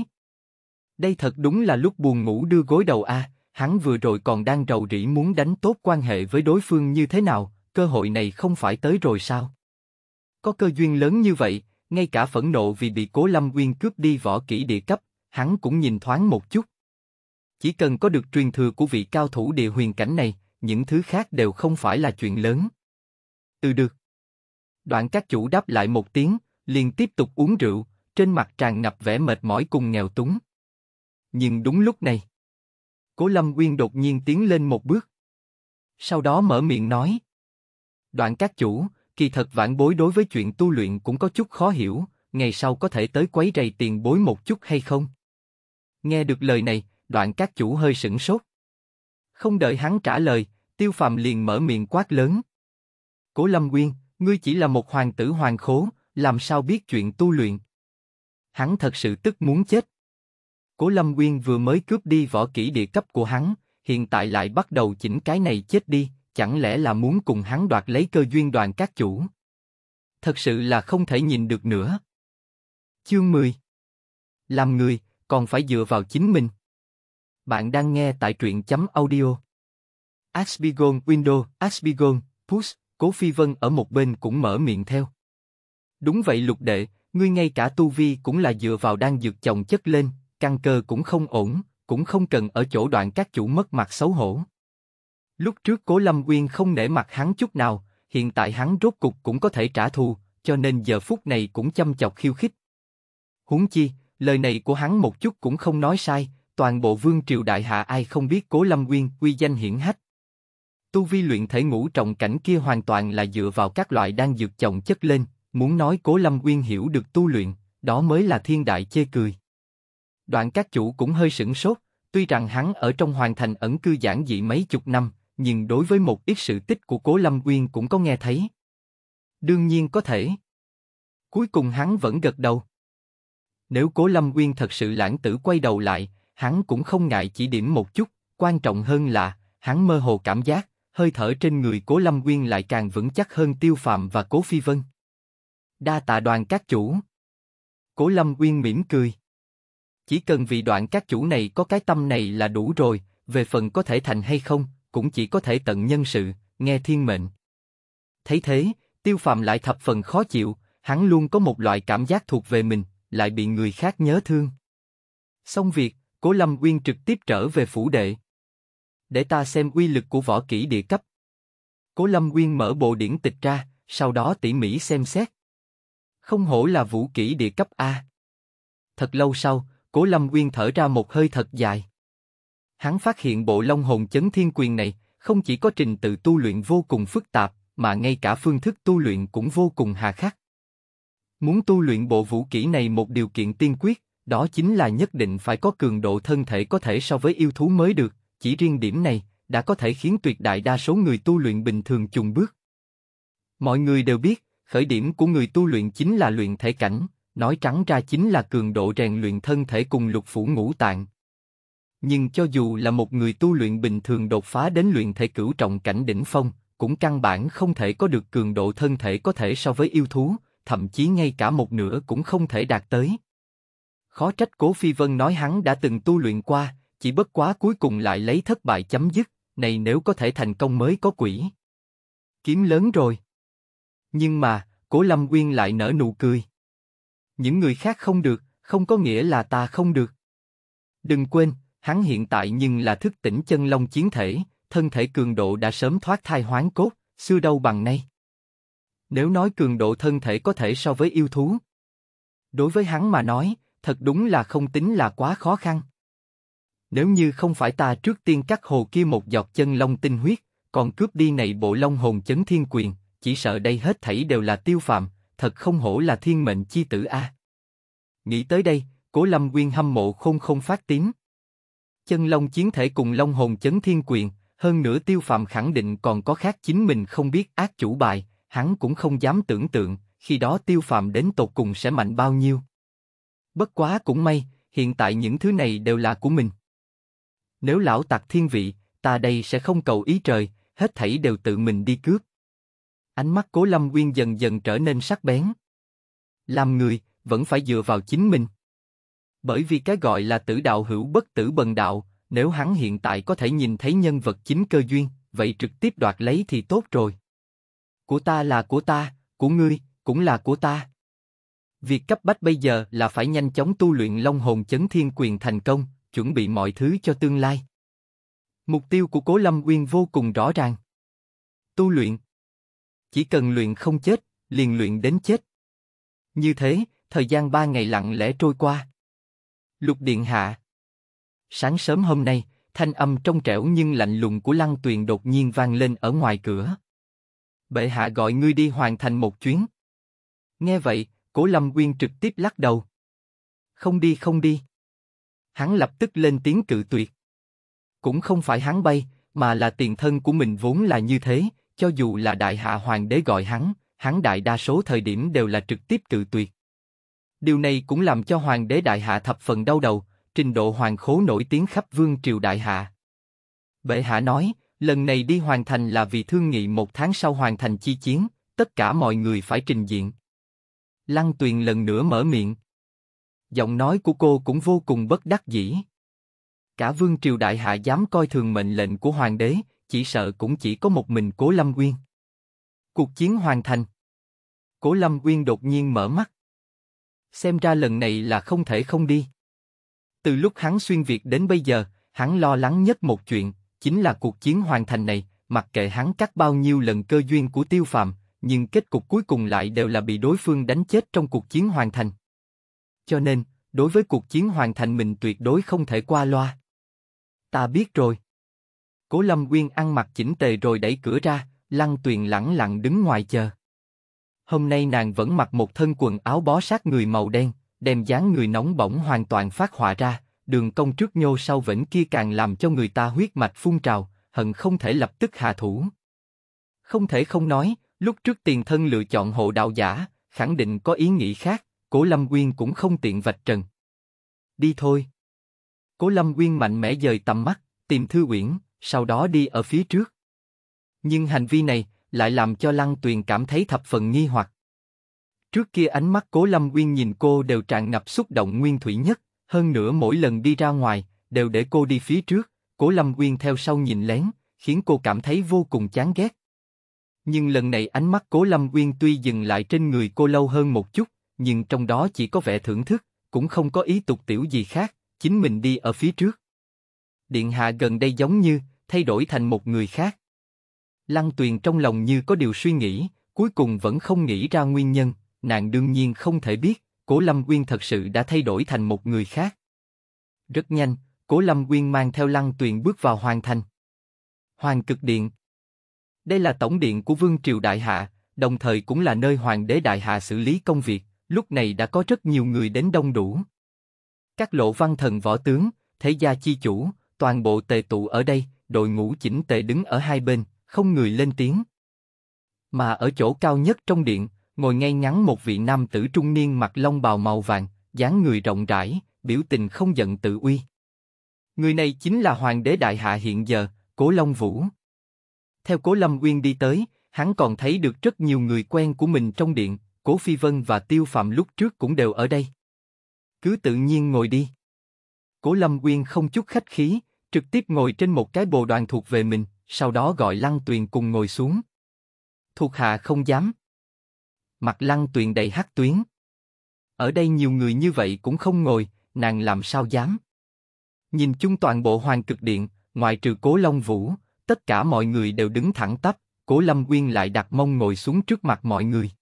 Đây thật đúng là lúc buồn ngủ đưa gối đầu a, hắn vừa rồi còn đang rầu rĩ muốn đánh tốt quan hệ với đối phương như thế nào, cơ hội này không phải tới rồi sao? Có cơ duyên lớn như vậy, ngay cả phẫn nộ vì bị cố lâm uyên cướp đi võ kỹ địa cấp, hắn cũng nhìn thoáng một chút. Chỉ cần có được truyền thừa của vị cao thủ địa huyền cảnh này, những thứ khác đều không phải là chuyện lớn. từ được, Đoạn các chủ đáp lại một tiếng, liền tiếp tục uống rượu, trên mặt tràn ngập vẻ mệt mỏi cùng nghèo túng. Nhưng đúng lúc này, Cố Lâm Nguyên đột nhiên tiến lên một bước. Sau đó mở miệng nói. Đoạn các chủ, kỳ thật vãn bối đối với chuyện tu luyện cũng có chút khó hiểu, ngày sau có thể tới quấy rầy tiền bối một chút hay không? Nghe được lời này, đoạn các chủ hơi sửng sốt. Không đợi hắn trả lời, tiêu phàm liền mở miệng quát lớn. Cố Lâm Nguyên, ngươi chỉ là một hoàng tử hoàng khố, làm sao biết chuyện tu luyện? Hắn thật sự tức muốn chết. Cố Lâm Nguyên vừa mới cướp đi võ kỹ địa cấp của hắn, hiện tại lại bắt đầu chỉnh cái này chết đi, chẳng lẽ là muốn cùng hắn đoạt lấy cơ duyên đoàn các chủ? Thật sự là không thể nhìn được nữa. Chương 10 Làm người, còn phải dựa vào chính mình. Bạn đang nghe tại truyện chấm audio. Asbigon Window, Asbigon, Push, Cố Phi Vân ở một bên cũng mở miệng theo. Đúng vậy lục đệ, ngươi ngay cả tu vi cũng là dựa vào đang dược chồng chất lên, căn cơ cũng không ổn, cũng không cần ở chỗ đoạn các chủ mất mặt xấu hổ. Lúc trước Cố Lâm Uyên không nể mặt hắn chút nào, hiện tại hắn rốt cục cũng có thể trả thù, cho nên giờ phút này cũng chăm chọc khiêu khích. Huống chi, lời này của hắn một chút cũng không nói sai, toàn bộ vương triều đại hạ ai không biết Cố Lâm Uyên uy danh hiển hách, Tu vi luyện thể ngũ trọng cảnh kia hoàn toàn là dựa vào các loại đan dược chồng chất lên, muốn nói Cố Lâm Uyên hiểu được tu luyện, đó mới là thiên đại chê cười. Đoạn các chủ cũng hơi sửng sốt, tuy rằng hắn ở trong hoàng thành ẩn cư giản dị mấy chục năm, nhưng đối với một ít sự tích của Cố Lâm Uyên cũng có nghe thấy. Đương nhiên có thể. Cuối cùng hắn vẫn gật đầu. Nếu Cố Lâm Uyên thật sự lãng tử quay đầu lại, hắn cũng không ngại chỉ điểm một chút, quan trọng hơn là, hắn mơ hồ cảm giác, hơi thở trên người Cố Lâm nguyên lại càng vững chắc hơn Tiêu Phạm và Cố Phi Vân. Đa tạ đoàn các chủ. Cố Lâm nguyên mỉm cười. Chỉ cần vị đoạn các chủ này có cái tâm này là đủ rồi, về phần có thể thành hay không, cũng chỉ có thể tận nhân sự, nghe thiên mệnh. Thấy thế, Tiêu Phạm lại thập phần khó chịu, hắn luôn có một loại cảm giác thuộc về mình, lại bị người khác nhớ thương. Xong việc, Cố Lâm nguyên trực tiếp trở về phủ đệ để ta xem uy lực của võ kỹ địa cấp. Cố Lâm Nguyên mở bộ điển tịch ra, sau đó tỉ mỉ xem xét. Không hổ là vũ kỹ địa cấp A. Thật lâu sau, Cố Lâm Nguyên thở ra một hơi thật dài. Hắn phát hiện bộ Long Hồn Chấn Thiên Quyền này không chỉ có trình tự tu luyện vô cùng phức tạp, mà ngay cả phương thức tu luyện cũng vô cùng hà khắc. Muốn tu luyện bộ vũ kỹ này một điều kiện tiên quyết, đó chính là nhất định phải có cường độ thân thể có thể so với yêu thú mới được, chỉ riêng điểm này đã có thể khiến tuyệt đại đa số người tu luyện bình thường chùn bước. Mọi người đều biết, khởi điểm của người tu luyện chính là luyện thể cảnh, nói trắng ra chính là cường độ rèn luyện thân thể cùng lục phủ ngũ tạng. Nhưng cho dù là một người tu luyện bình thường đột phá đến luyện thể cửu trọng cảnh đỉnh phong, cũng căn bản không thể có được cường độ thân thể có thể so với yêu thú, thậm chí ngay cả một nửa cũng không thể đạt tới. Khó trách Cố Phi Vân nói hắn đã từng tu luyện qua, chỉ bất quá cuối cùng lại lấy thất bại chấm dứt, này nếu có thể thành công mới có quỷ. Kiếm lớn rồi. Nhưng mà, Cố Lâm Nguyên lại nở nụ cười. Những người khác không được, không có nghĩa là ta không được. Đừng quên, hắn hiện tại nhưng là thức tỉnh chân long chiến thể, thân thể cường độ đã sớm thoát thai hoán cốt, xưa đâu bằng nay. Nếu nói cường độ thân thể có thể so với yêu thú, đối với hắn mà nói, thật đúng là không tính là quá khó khăn. Nếu như không phải ta trước tiên cắt hồ kia một giọt chân long tinh huyết, còn cướp đi này bộ long hồn chấn thiên quyền, chỉ sợ đây hết thảy đều là tiêu phạm, thật không hổ là thiên mệnh chi tử a. Nghĩ tới đây, cố lâm quyên hâm mộ không không phát tiếng. Chân long chiến thể cùng long hồn chấn thiên quyền, hơn nữa tiêu phạm khẳng định còn có khác chính mình không biết ác chủ bài, hắn cũng không dám tưởng tượng, khi đó tiêu phạm đến tột cùng sẽ mạnh bao nhiêu. Bất quá cũng may, hiện tại những thứ này đều là của mình. Nếu lão tặc thiên vị, ta đây sẽ không cầu ý trời, hết thảy đều tự mình đi cướp. Ánh mắt cố lâm nguyên dần dần trở nên sắc bén. Làm người, vẫn phải dựa vào chính mình. Bởi vì cái gọi là tử đạo hữu bất tử bần đạo, nếu hắn hiện tại có thể nhìn thấy nhân vật chính cơ duyên, vậy trực tiếp đoạt lấy thì tốt rồi. Của ta là của ta, của ngươi, cũng là của ta. Việc cấp bách bây giờ là phải nhanh chóng tu luyện Long Hồn Chấn Thiên Quyền thành công, chuẩn bị mọi thứ cho tương lai. Mục tiêu của Cố Lâm Uyên vô cùng rõ ràng. Tu luyện. Chỉ cần luyện không chết, liền luyện đến chết. Như thế, thời gian ba ngày lặng lẽ trôi qua. Lục Điện Hạ Sáng sớm hôm nay, thanh âm trong trẻo nhưng lạnh lùng của Lăng Tuyền đột nhiên vang lên ở ngoài cửa. Bệ hạ gọi ngươi đi hoàn thành một chuyến. Nghe vậy, Cố Lâm uyên trực tiếp lắc đầu. Không đi không đi hắn lập tức lên tiếng cự tuyệt. Cũng không phải hắn bay, mà là tiền thân của mình vốn là như thế, cho dù là đại hạ hoàng đế gọi hắn, hắn đại đa số thời điểm đều là trực tiếp cự tuyệt. Điều này cũng làm cho hoàng đế đại hạ thập phần đau đầu, trình độ hoàng khố nổi tiếng khắp vương triều đại hạ. Bệ hạ nói, lần này đi hoàn thành là vì thương nghị một tháng sau hoàn thành chi chiến, tất cả mọi người phải trình diện. Lăng tuyền lần nữa mở miệng. Giọng nói của cô cũng vô cùng bất đắc dĩ. Cả vương triều đại hạ dám coi thường mệnh lệnh của hoàng đế, chỉ sợ cũng chỉ có một mình Cố Lâm Uyên. Cuộc chiến hoàn thành. Cố Lâm Uyên đột nhiên mở mắt. Xem ra lần này là không thể không đi. Từ lúc hắn xuyên việt đến bây giờ, hắn lo lắng nhất một chuyện, chính là cuộc chiến hoàn thành này, mặc kệ hắn cắt bao nhiêu lần cơ duyên của tiêu phàm, nhưng kết cục cuối cùng lại đều là bị đối phương đánh chết trong cuộc chiến hoàn thành. Cho nên, đối với cuộc chiến hoàn thành mình tuyệt đối không thể qua loa. Ta biết rồi. Cố Lâm Nguyên ăn mặc chỉnh tề rồi đẩy cửa ra, Lăng Tuyền lẳng lặng đứng ngoài chờ. Hôm nay nàng vẫn mặc một thân quần áo bó sát người màu đen, đem dáng người nóng bỏng hoàn toàn phát họa ra, đường cong trước nhô sau vẫn kia càng làm cho người ta huyết mạch phun trào, hận không thể lập tức hạ thủ. Không thể không nói, lúc trước tiền thân lựa chọn hộ đạo giả, khẳng định có ý nghĩ khác, Cố Lâm Quyên cũng không tiện vạch trần. Đi thôi. Cố Lâm Quyên mạnh mẽ dời tầm mắt, tìm thư quyển, sau đó đi ở phía trước. Nhưng hành vi này lại làm cho Lăng Tuyền cảm thấy thập phần nghi hoặc. Trước kia ánh mắt Cố Lâm Quyên nhìn cô đều tràn ngập xúc động nguyên thủy nhất, hơn nữa mỗi lần đi ra ngoài, đều để cô đi phía trước, Cố Lâm Quyên theo sau nhìn lén, khiến cô cảm thấy vô cùng chán ghét. Nhưng lần này ánh mắt Cố Lâm Quyên tuy dừng lại trên người cô lâu hơn một chút, nhưng trong đó chỉ có vẻ thưởng thức, cũng không có ý tục tiểu gì khác, chính mình đi ở phía trước. Điện hạ gần đây giống như, thay đổi thành một người khác. Lăng tuyền trong lòng như có điều suy nghĩ, cuối cùng vẫn không nghĩ ra nguyên nhân, nàng đương nhiên không thể biết, Cố Lâm Quyên thật sự đã thay đổi thành một người khác. Rất nhanh, Cố Lâm Quyên mang theo Lăng Tuyền bước vào hoàng thành. Hoàng cực điện. Đây là tổng điện của Vương Triều Đại Hạ, đồng thời cũng là nơi Hoàng đế Đại Hạ xử lý công việc lúc này đã có rất nhiều người đến đông đủ. Các lộ văn thần võ tướng, thế gia chi chủ, toàn bộ tề tụ ở đây, đội ngũ chỉnh tề đứng ở hai bên, không người lên tiếng. Mà ở chỗ cao nhất trong điện, ngồi ngay ngắn một vị nam tử trung niên mặc long bào màu vàng, dáng người rộng rãi, biểu tình không giận tự uy. Người này chính là hoàng đế đại hạ hiện giờ, Cố Long Vũ. Theo Cố Lâm Uyên đi tới, hắn còn thấy được rất nhiều người quen của mình trong điện, Cố Phi Vân và Tiêu Phạm lúc trước cũng đều ở đây. Cứ tự nhiên ngồi đi. Cố Lâm Uyên không chút khách khí, trực tiếp ngồi trên một cái bồ đoàn thuộc về mình, sau đó gọi Lăng Tuyền cùng ngồi xuống. Thuộc hạ không dám. Mặt Lăng Tuyền đầy hắc tuyến. Ở đây nhiều người như vậy cũng không ngồi, nàng làm sao dám. Nhìn chung toàn bộ hoàng cực điện, ngoài trừ Cố Long Vũ, tất cả mọi người đều đứng thẳng tắp, Cố Lâm Uyên lại đặt mông ngồi xuống trước mặt mọi người.